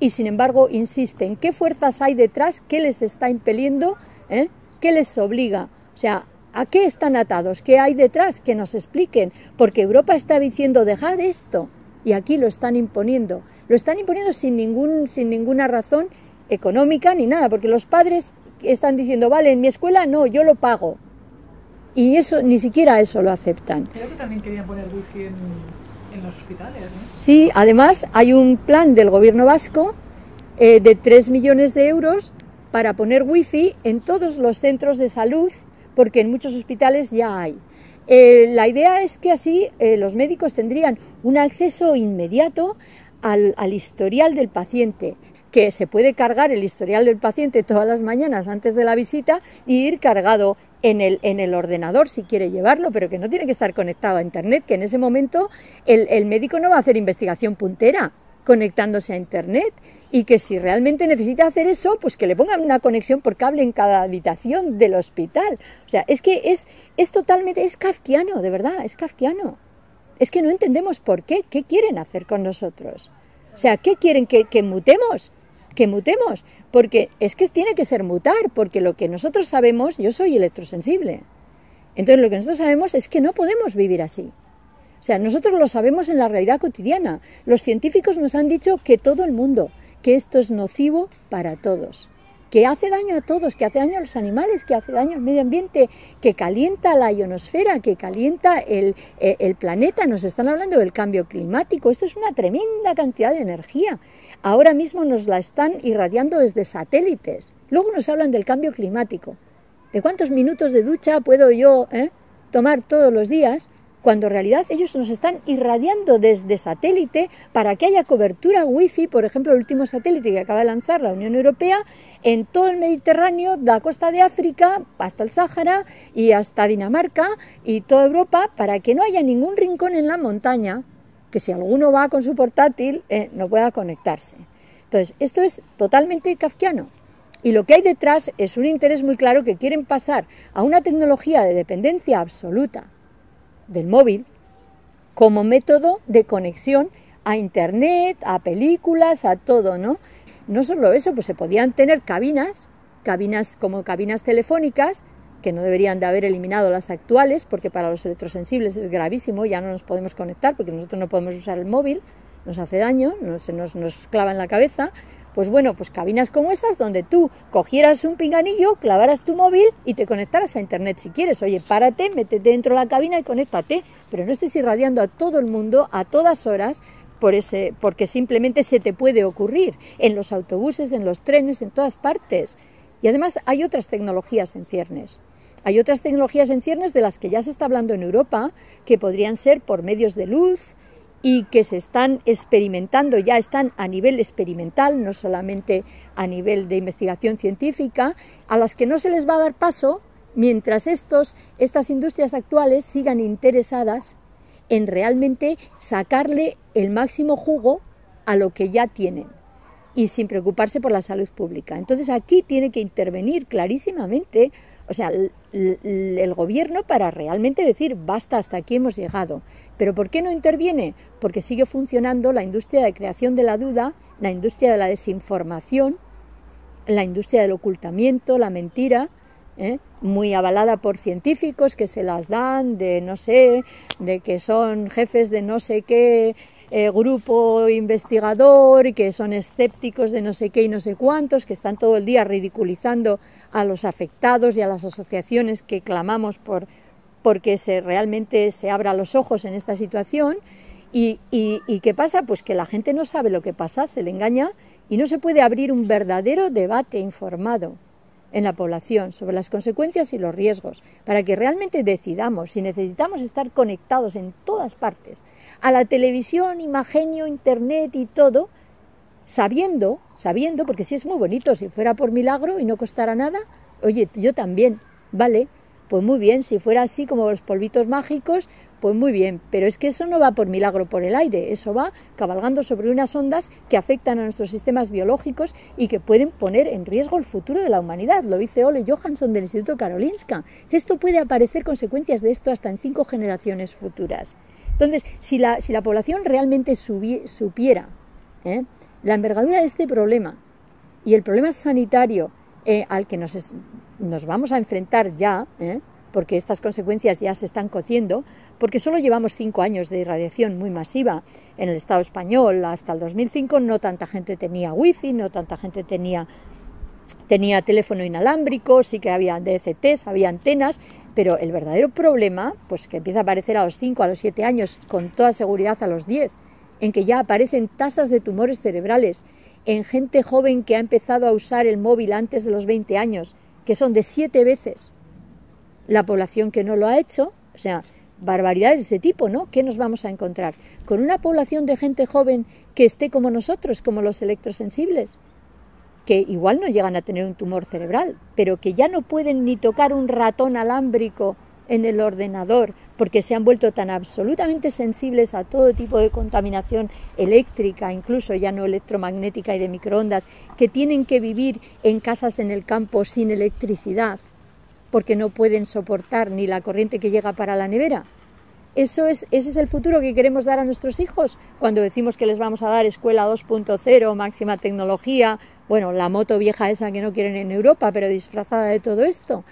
Y sin embargo, insisten, ¿qué fuerzas hay detrás? ¿Qué les está impeliendo? ¿Eh? ¿Qué les obliga? O sea, ¿a qué están atados? ¿Qué hay detrás? Que nos expliquen, porque Europa está diciendo, dejar esto, y aquí lo están imponiendo. Lo están imponiendo sin, ningún, sin ninguna razón económica ni nada, porque los padres están diciendo, vale, en mi escuela no, yo lo pago. Y eso, ni siquiera eso lo aceptan. Creo que también querían poner wifi en, los hospitales, ¿no? Sí, además hay un plan del gobierno vasco eh, de 3 millones de euros para poner wifi en todos los centros de salud, porque en muchos hospitales ya hay. Eh, la idea es que así eh, los médicos tendrían un acceso inmediato al, historial del paciente que se puede cargar el historial del paciente todas las mañanas antes de la visita y ir cargado en el, ordenador si quiere llevarlo, pero que no tiene que estar conectado a Internet, que en ese momento el médico no va a hacer investigación puntera, conectándose a Internet y que si realmente necesita hacer eso, pues que le pongan una conexión por cable en cada habitación del hospital. O sea, es que es, es totalmente, es kafkiano, de verdad, es kafkiano. Es que no entendemos por qué, qué quieren hacer con nosotros. O sea, ¿qué quieren? ¿Que, que mutemos? que mutemos, porque es que tiene que ser mutar, porque lo que nosotros sabemos, yo soy electrosensible. Entonces lo que nosotros sabemos es que no podemos vivir así. O sea, nosotros lo sabemos en la realidad cotidiana. Los científicos nos han dicho que todo el mundo, que esto es nocivo para todos, que hace daño a todos, que hace daño a los animales, que hace daño al medio ambiente, que calienta la ionosfera, que calienta el, eh, planeta. Nos están hablando del cambio climático. Esto es una tremenda cantidad de energía. Ahora mismo nos la están irradiando desde satélites. Luego nos hablan del cambio climático. ¿De cuántos minutos de ducha puedo yo eh, tomar todos los días? cuando en realidad ellos nos están irradiando desde satélite para que haya cobertura wifi, por ejemplo, el último satélite que acaba de lanzar la Unión Europea en todo el Mediterráneo, la costa de África, hasta el Sáhara y hasta Dinamarca y toda Europa, para que no haya ningún rincón en la montaña que si alguno va con su portátil eh, no pueda conectarse. Entonces, esto es totalmente kafkiano. Y lo que hay detrás es un interés muy claro que quieren pasar a una tecnología de dependencia absoluta del móvil como método de conexión a Internet, a películas, a todo, ¿no? No solo eso, pues se podían tener cabinas, cabinas como cabinas telefónicas, que no deberían de haber eliminado las actuales, porque para los electrosensibles es gravísimo, ya no nos podemos conectar, porque nosotros no podemos usar el móvil, nos hace daño, nos, nos, nos clava en la cabeza, pues bueno, pues cabinas como esas donde tú cogieras un pinganillo, clavaras tu móvil y te conectaras a internet si quieres. Oye, párate, métete dentro de la cabina y conéctate, pero no estés irradiando a todo el mundo a todas horas por ese, porque simplemente se te puede ocurrir en los autobuses, en los trenes, en todas partes. Y además hay otras tecnologías en ciernes. Hay otras tecnologías en ciernes de las que ya se está hablando en Europa, que podrían ser por medios de luz, y que se están experimentando, ya están a nivel experimental, no solamente a nivel de investigación científica, a las que no se les va a dar paso mientras estos, estas industrias actuales sigan interesadas en realmente sacarle el máximo jugo a lo que ya tienen y sin preocuparse por la salud pública. Entonces aquí tiene que intervenir clarísimamente, o sea, el gobierno para realmente decir basta, hasta aquí hemos llegado. Pero ¿por qué no interviene? Porque sigue funcionando la industria de creación de la duda, la industria de la desinformación, la industria del ocultamiento, la mentira, ¿eh? muy avalada por científicos que se las dan de no sé, de que son jefes de no sé qué eh, grupo investigador, que son escépticos de no sé qué y no sé cuántos, que están todo el día ridiculizando a los afectados y a las asociaciones que clamamos por porque se, realmente se abra los ojos en esta situación. Y, ¿Y qué pasa? Pues que la gente no sabe lo que pasa, se le engaña y no se puede abrir un verdadero debate informado en la población sobre las consecuencias y los riesgos, para que realmente decidamos si necesitamos estar conectados en todas partes, a la televisión, imagenio, internet y todo, sabiendo, sabiendo, porque si es muy bonito, si fuera por milagro y no costara nada, oye, yo también, ¿vale? Pues muy bien, si fuera así como los polvitos mágicos, pues muy bien, pero es que eso no va por milagro por el aire, eso va cabalgando sobre unas ondas que afectan a nuestros sistemas biológicos y que pueden poner en riesgo el futuro de la humanidad. Lo dice Ole Johansson del Instituto Karolinska. Esto puede aparecer consecuencias de esto hasta en cinco generaciones futuras. Entonces, si la, si la población realmente supiera ¿eh? la envergadura de este problema y el problema sanitario eh, al que nos nos vamos a enfrentar ya, ¿eh? porque estas consecuencias ya se están cociendo, porque solo llevamos cinco años de irradiación muy masiva en el Estado español. Hasta el 2005 no tanta gente tenía wifi, no tanta gente tenía, teléfono inalámbrico, sí que había DCTs, había antenas, pero el verdadero problema, pues que empieza a aparecer a los cinco, a los siete años, con toda seguridad a los diez, en que ya aparecen tasas de tumores cerebrales en gente joven que ha empezado a usar el móvil antes de los 20 años, que son de siete veces la población que no lo ha hecho, o sea, barbaridades de ese tipo, ¿no? ¿Qué nos vamos a encontrar? ¿Con una población de gente joven que esté como nosotros, como los electrosensibles? Que igual no llegan a tener un tumor cerebral, pero que ya no pueden ni tocar un ratón alámbrico en el ordenador, porque se han vuelto tan absolutamente sensibles a todo tipo de contaminación eléctrica, incluso ya no electromagnética y de microondas, que tienen que vivir en casas en el campo sin electricidad, porque no pueden soportar ni la corriente que llega para la nevera. ese es el futuro que queremos dar a nuestros hijos cuando decimos que les vamos a dar escuela 2.0, máxima tecnología, bueno, la moto vieja esa que no quieren en Europa, pero disfrazada de todo esto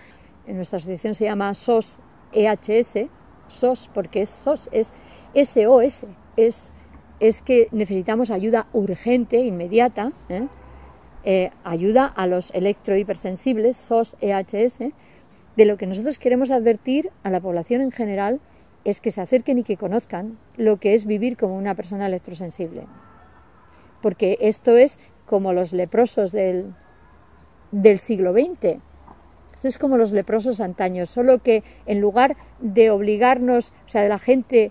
en nuestra asociación se llama SOS EHS, SOS, porque es SOS, es SOS, es, es que necesitamos ayuda urgente, inmediata, ¿eh? Eh, ayuda a los electrohipersensibles, SOS, EHS. De lo que nosotros queremos advertir a la población en general es que se acerquen y que conozcan lo que es vivir como una persona electrosensible. Porque esto es como los leprosos del, del siglo XX, esto es como los leprosos antaños, solo que en lugar de obligarnos, o sea, de la gente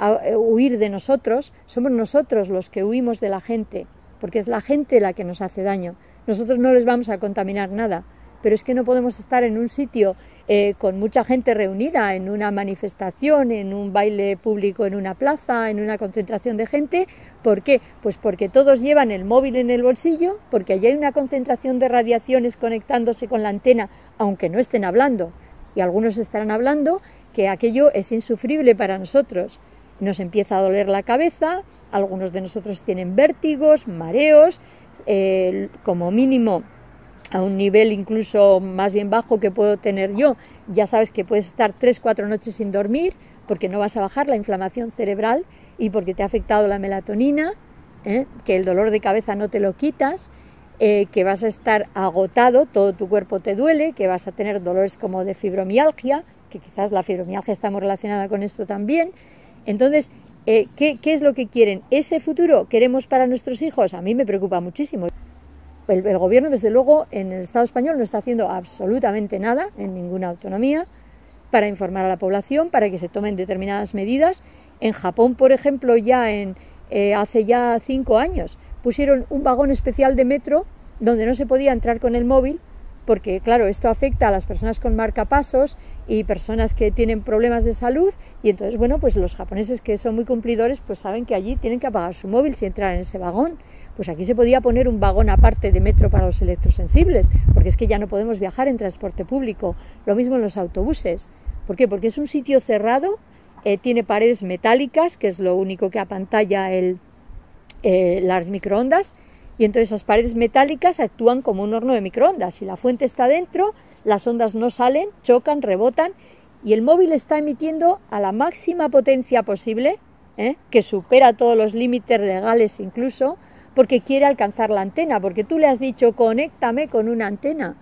a eh, huir de nosotros, somos nosotros los que huimos de la gente, porque es la gente la que nos hace daño. Nosotros no les vamos a contaminar nada, pero es que no podemos estar en un sitio eh, con mucha gente reunida, en una manifestación, en un baile público, en una plaza, en una concentración de gente. ¿Por qué? Pues porque todos llevan el móvil en el bolsillo, porque allí hay una concentración de radiaciones conectándose con la antena, aunque no estén hablando. Y algunos estarán hablando que aquello es insufrible para nosotros nos empieza a doler la cabeza, algunos de nosotros tienen vértigos, mareos, eh, como mínimo a un nivel incluso más bien bajo que puedo tener yo. Ya sabes que puedes estar tres, cuatro noches sin dormir porque no vas a bajar la inflamación cerebral y porque te ha afectado la melatonina, ¿eh? que el dolor de cabeza no te lo quitas, eh, que vas a estar agotado, todo tu cuerpo te duele, que vas a tener dolores como de fibromialgia, que quizás la fibromialgia está muy relacionada con esto también. Entonces, eh, ¿qué, ¿qué es lo que quieren? ¿Ese futuro queremos para nuestros hijos? A mí me preocupa muchísimo el, gobierno, desde luego, en el Estado español no está haciendo absolutamente nada, en ninguna autonomía, para informar a la población, para que se tomen determinadas medidas. En Japón, por ejemplo, ya eh, hace ya cinco años pusieron un vagón especial de metro donde no se podía entrar con el móvil, porque, claro, esto afecta a las personas con marcapasos y personas que tienen problemas de salud, y entonces, bueno, pues los japoneses que son muy cumplidores, pues saben que allí tienen que apagar su móvil si entran en ese vagón. Pues aquí se podía poner un vagón aparte de metro para los electrosensibles, porque es que ya no podemos viajar en transporte público. Lo mismo en los autobuses. ¿Por qué? Porque es un sitio cerrado, eh, tiene paredes metálicas, que es lo único que apantalla eh, las microondas, y entonces las paredes metálicas actúan como un horno de microondas. Si la fuente está dentro, las ondas no salen, chocan, rebotan, y el móvil está emitiendo a la máxima potencia posible, ¿eh? que supera todos los límites legales incluso, porque quiere alcanzar la antena, porque tú le has dicho, conéctame con una antena.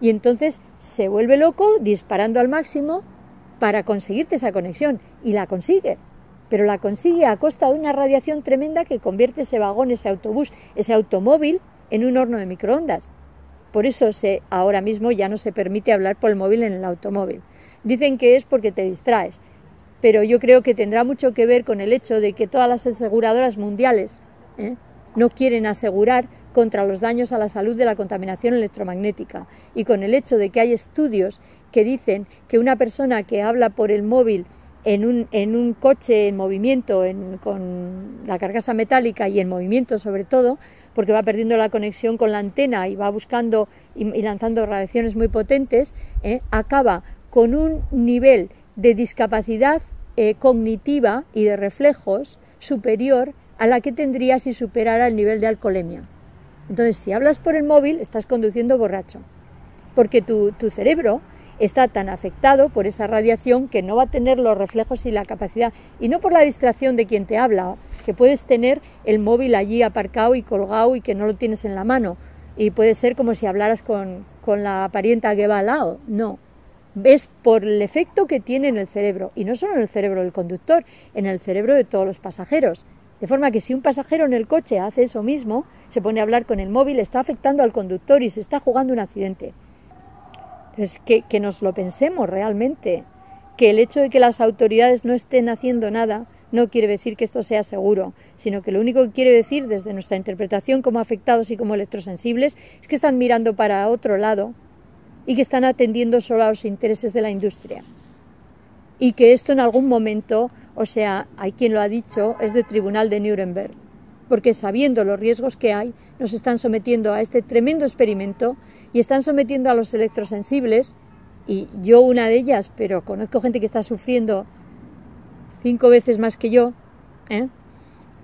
Y entonces se vuelve loco disparando al máximo para conseguirte esa conexión. Y la consigue. Pero la consigue a costa de una radiación tremenda que convierte ese vagón, ese autobús, ese automóvil en un horno de microondas. Por eso se, ahora mismo ya no se permite hablar por el móvil en el automóvil. Dicen que es porque te distraes. Pero yo creo que tendrá mucho que ver con el hecho de que todas las aseguradoras mundiales ¿eh? no quieren asegurar contra los daños a la salud de la contaminación electromagnética y con el hecho de que hay estudios que dicen que una persona que habla por el móvil en un, coche en movimiento, con la carcasa metálica y en movimiento sobre todo, porque va perdiendo la conexión con la antena y va buscando y, lanzando radiaciones muy potentes, ¿eh? acaba con un nivel de discapacidad eh, cognitiva y de reflejos superior a la que tendría si superara el nivel de alcoholemia. Entonces, si hablas por el móvil, estás conduciendo borracho, porque tu, cerebro está tan afectado por esa radiación que no va a tener los reflejos y la capacidad, y no por la distracción de quien te habla, que puedes tener el móvil allí aparcado y colgado y que no lo tienes en la mano, y puede ser como si hablaras con, con la parienta que va al lado, no, es por el efecto que tiene en el cerebro, y no solo en el cerebro del conductor, en el cerebro de todos los pasajeros. De forma que si un pasajero en el coche hace eso mismo, se pone a hablar con el móvil, está afectando al conductor y se está jugando un accidente. Es que, que nos lo pensemos realmente, que el hecho de que las autoridades no estén haciendo nada no quiere decir que esto sea seguro, sino que lo único que quiere decir desde nuestra interpretación como afectados y como electrosensibles es que están mirando para otro lado y que están atendiendo solo a los intereses de la industria y que esto en algún momento, o sea, hay quien lo ha dicho, es de tribunal de Nuremberg, porque sabiendo los riesgos que hay, nos están sometiendo a este tremendo experimento y están sometiendo a los electrosensibles, y yo una de ellas, pero conozco gente que está sufriendo cinco veces más que yo, ¿eh?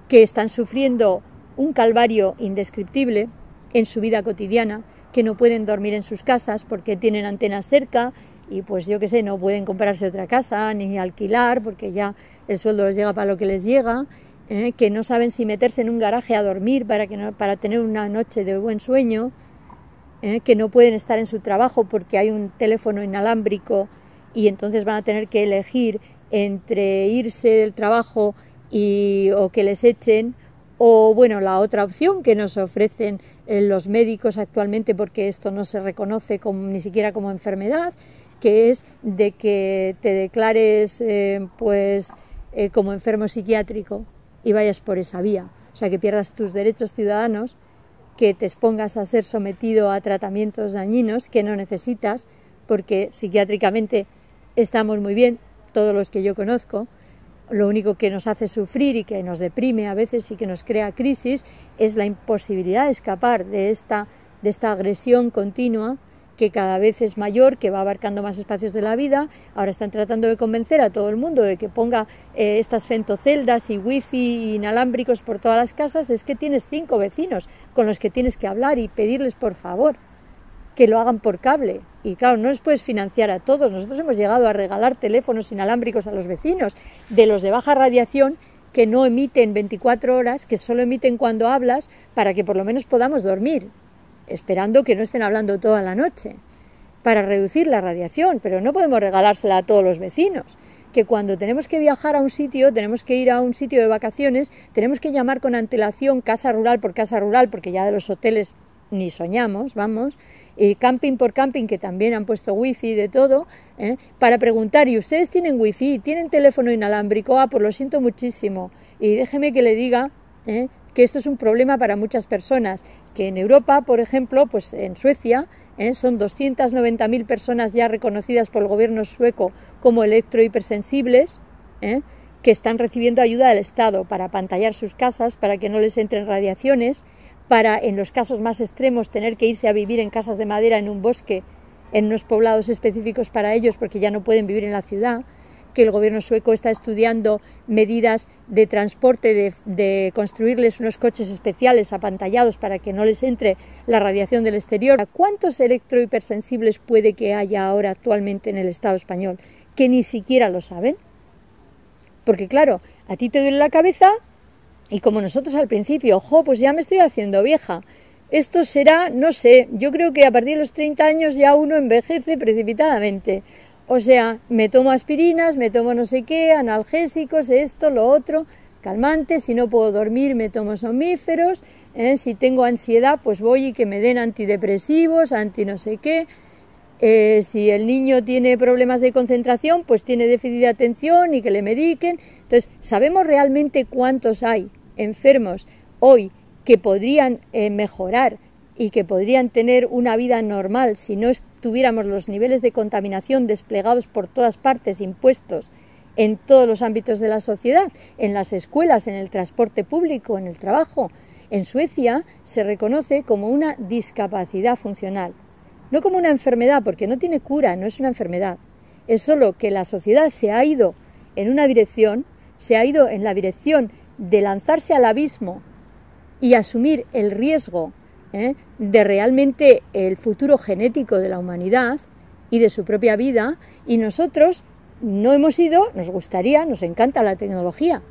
que están sufriendo un calvario indescriptible en su vida cotidiana, que no pueden dormir en sus casas porque tienen antenas cerca y pues yo qué sé, no pueden comprarse otra casa ni alquilar porque ya el sueldo les llega para lo que les llega, ¿eh? que no saben si meterse en un garaje a dormir para, para tener una noche de buen sueño, ¿eh? que no pueden estar en su trabajo porque hay un teléfono inalámbrico y entonces van a tener que elegir entre irse del trabajo y, o que les echen o bueno, la otra opción que nos ofrecen eh, los médicos actualmente porque esto no se reconoce ni siquiera como enfermedad, que es de que te declares eh, pues eh, como enfermo psiquiátrico y vayas por esa vía, o sea, que pierdas tus derechos ciudadanos, que te expongas a ser sometido a tratamientos dañinos que no necesitas, porque psiquiátricamente estamos muy bien, todos los que yo conozco, lo único que nos hace sufrir y que nos deprime a veces y que nos crea crisis es la imposibilidad de escapar de esta agresión continua que cada vez es mayor, que va abarcando más espacios de la vida. Ahora están tratando de convencer a todo el mundo de que ponga eh, estas fentoceldas y wifi inalámbricos por todas las casas. Es que tienes cinco vecinos con los que tienes que hablar y pedirles por favor que lo hagan por cable. Y claro, no les puedes financiar a todos. Nosotros hemos llegado a regalar teléfonos inalámbricos a los vecinos de los de baja radiación que no emiten 24 horas, que solo emiten cuando hablas, para que por lo menos podamos dormir esperando que no estén hablando toda la noche, para reducir la radiación, pero no podemos regalársela a todos los vecinos que cuando tenemos que viajar a un sitio, tenemos que ir a un sitio de vacaciones, tenemos que llamar con antelación casa rural por casa rural, porque ya de los hoteles ni soñamos, vamos, y camping por camping, que también han puesto wifi de todo, ¿eh? para preguntar, ¿y ustedes tienen wifi? ¿Tienen teléfono inalámbrico? Ah, pues lo siento muchísimo. Y déjeme que le diga ¿eh? que esto es un problema para muchas personas, que en Europa, por ejemplo, pues en Suecia, ¿eh? son 290.000 personas ya reconocidas por el gobierno sueco como electrohipersensibles, ¿eh? que están recibiendo ayuda del Estado para pantallar sus casas, para que no les entren radiaciones, para, en los casos más extremos, tener que irse a vivir en casas de madera en un bosque, en unos poblados específicos para ellos, porque ya no pueden vivir en la ciudad que el gobierno sueco está estudiando medidas de transporte, de, construirles unos coches especiales apantallados para que no les entre la radiación del exterior. ¿Cuántos electrohipersensibles puede que haya ahora actualmente en el Estado español que ni siquiera lo saben? Porque claro, a ti te duele la cabeza y como nosotros al principio, ojo, pues ya me estoy haciendo vieja. Esto será, no sé, yo creo que a partir de los 30 años ya uno envejece precipitadamente. O sea, me tomo aspirinas, me tomo no sé qué, analgésicos, esto, lo otro, calmantes, si no puedo dormir me tomo somníferos, ¿eh? si tengo ansiedad pues voy y que me den antidepresivos, anti no sé qué. Eh, si el niño tiene problemas de concentración, pues tiene déficit de atención y que le mediquen. Entonces, sabemos realmente cuántos hay enfermos hoy que podrían eh, mejorar y que podrían tener una vida normal si no estuviéramos los niveles de contaminación desplegados por todas partes, impuestos en todos los ámbitos de la sociedad, en las escuelas, en el transporte público, en el trabajo. En Suecia se reconoce como una discapacidad funcional, no como una enfermedad, porque no tiene cura, no es una enfermedad. Es solo que la sociedad se ha ido en una dirección, se ha ido en la dirección de lanzarse al abismo y asumir el riesgo ¿eh? de realmente el futuro genético de la humanidad y de su propia vida y nosotros no hemos ido, nos gustaría, nos encanta la tecnología,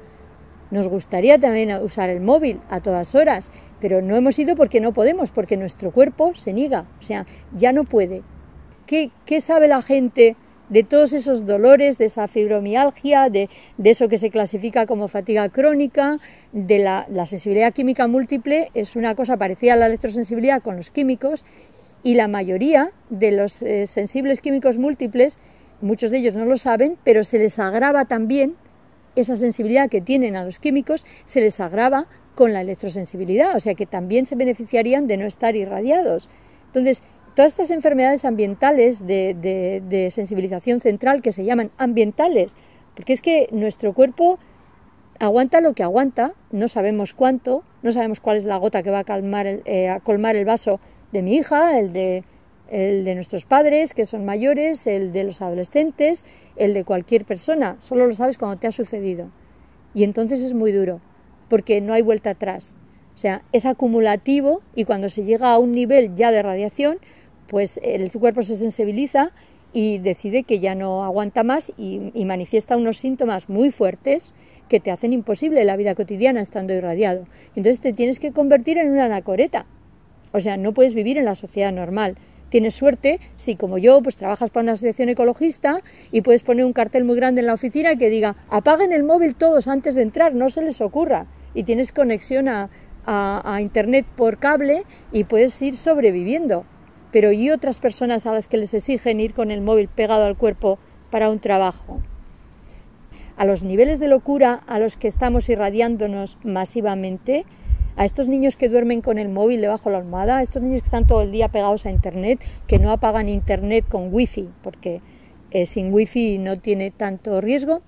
nos gustaría también usar el móvil a todas horas, pero no hemos ido porque no podemos, porque nuestro cuerpo se niega, o sea, ya no puede. ¿Qué, qué sabe la gente de todos esos dolores, de esa fibromialgia, de, eso que se clasifica como fatiga crónica, de la, sensibilidad química múltiple, es una cosa parecida a la electrosensibilidad con los químicos y la mayoría de los eh, sensibles químicos múltiples, muchos de ellos no lo saben, pero se les agrava también esa sensibilidad que tienen a los químicos, se les agrava con la electrosensibilidad, o sea que también se beneficiarían de no estar irradiados. Entonces, Todas estas enfermedades ambientales de, sensibilización central que se llaman ambientales, porque es que nuestro cuerpo aguanta lo que aguanta, no sabemos cuánto, no sabemos cuál es la gota que va a, calmar eh, a colmar el vaso de mi hija, el de, el de nuestros padres que son mayores, el de los adolescentes, el de cualquier persona, solo lo sabes cuando te ha sucedido. Y entonces es muy duro, porque no hay vuelta atrás. O sea, es acumulativo y cuando se llega a un nivel ya de radiación, pues el cuerpo se sensibiliza y decide que ya no aguanta más y, manifiesta unos síntomas muy fuertes que te hacen imposible la vida cotidiana estando irradiado. Entonces te tienes que convertir en una anacoreta. O sea, no puedes vivir en la sociedad normal. Tienes suerte si, como yo, pues trabajas para una asociación ecologista y puedes poner un cartel muy grande en la oficina que diga apaguen el móvil todos antes de entrar, no se les ocurra. Y tienes conexión a Internet por cable y puedes ir sobreviviendo pero y otras personas a las que les exigen ir con el móvil pegado al cuerpo para un trabajo. A los niveles de locura a los que estamos irradiándonos masivamente, a estos niños que duermen con el móvil debajo de la almohada, a estos niños que están todo el día pegados a Internet, que no apagan Internet con wifi, porque eh, sin wifi no tiene tanto riesgo,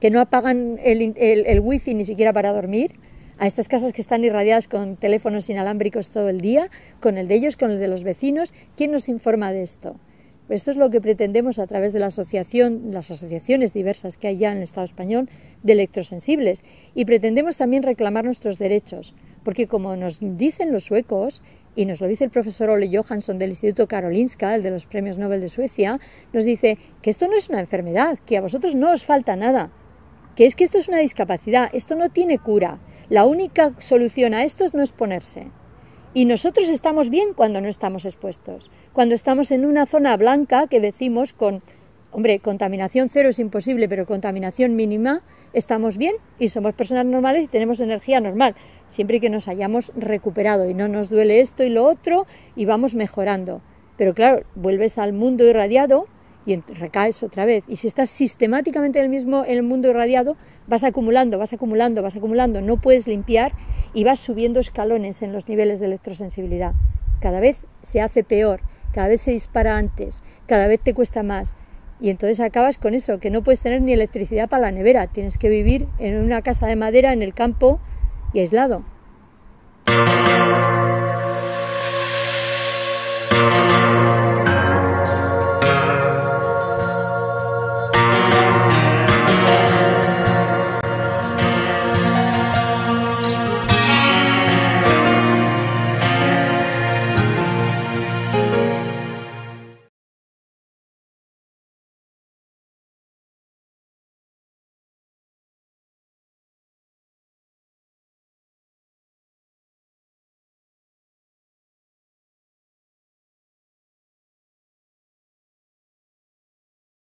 que no apagan el, el wifi ni siquiera para dormir, a estas casas que están irradiadas con teléfonos inalámbricos todo el día, con el de ellos, con el de los vecinos. ¿Quién nos informa de esto? Pues esto es lo que pretendemos a través de la asociación, las asociaciones diversas que hay ya en el Estado español de electrosensibles. Y pretendemos también reclamar nuestros derechos, porque como nos dicen los suecos, y nos lo dice el profesor Ole Johansson del Instituto Karolinska, el de los premios Nobel de Suecia, nos dice que esto no es una enfermedad, que a vosotros no os falta nada, que es que esto es una discapacidad, esto no tiene cura, la única solución a estos no es ponerse. Y nosotros estamos bien cuando no estamos expuestos, cuando estamos en una zona blanca que decimos con, hombre, contaminación cero es imposible, pero contaminación mínima, estamos bien y somos personas normales y tenemos energía normal, siempre que nos hayamos recuperado y no nos duele esto y lo otro y vamos mejorando. Pero claro, vuelves al mundo irradiado y recaes otra vez. Y si estás sistemáticamente en el mismo en el mundo irradiado, vas acumulando, vas acumulando, vas acumulando, no puedes limpiar y vas subiendo escalones en los niveles de electrosensibilidad. Cada vez se hace peor, cada vez se dispara antes, cada vez te cuesta más. Y entonces acabas con eso, que no puedes tener ni electricidad para la nevera, tienes que vivir en una casa de madera en el campo y aislado.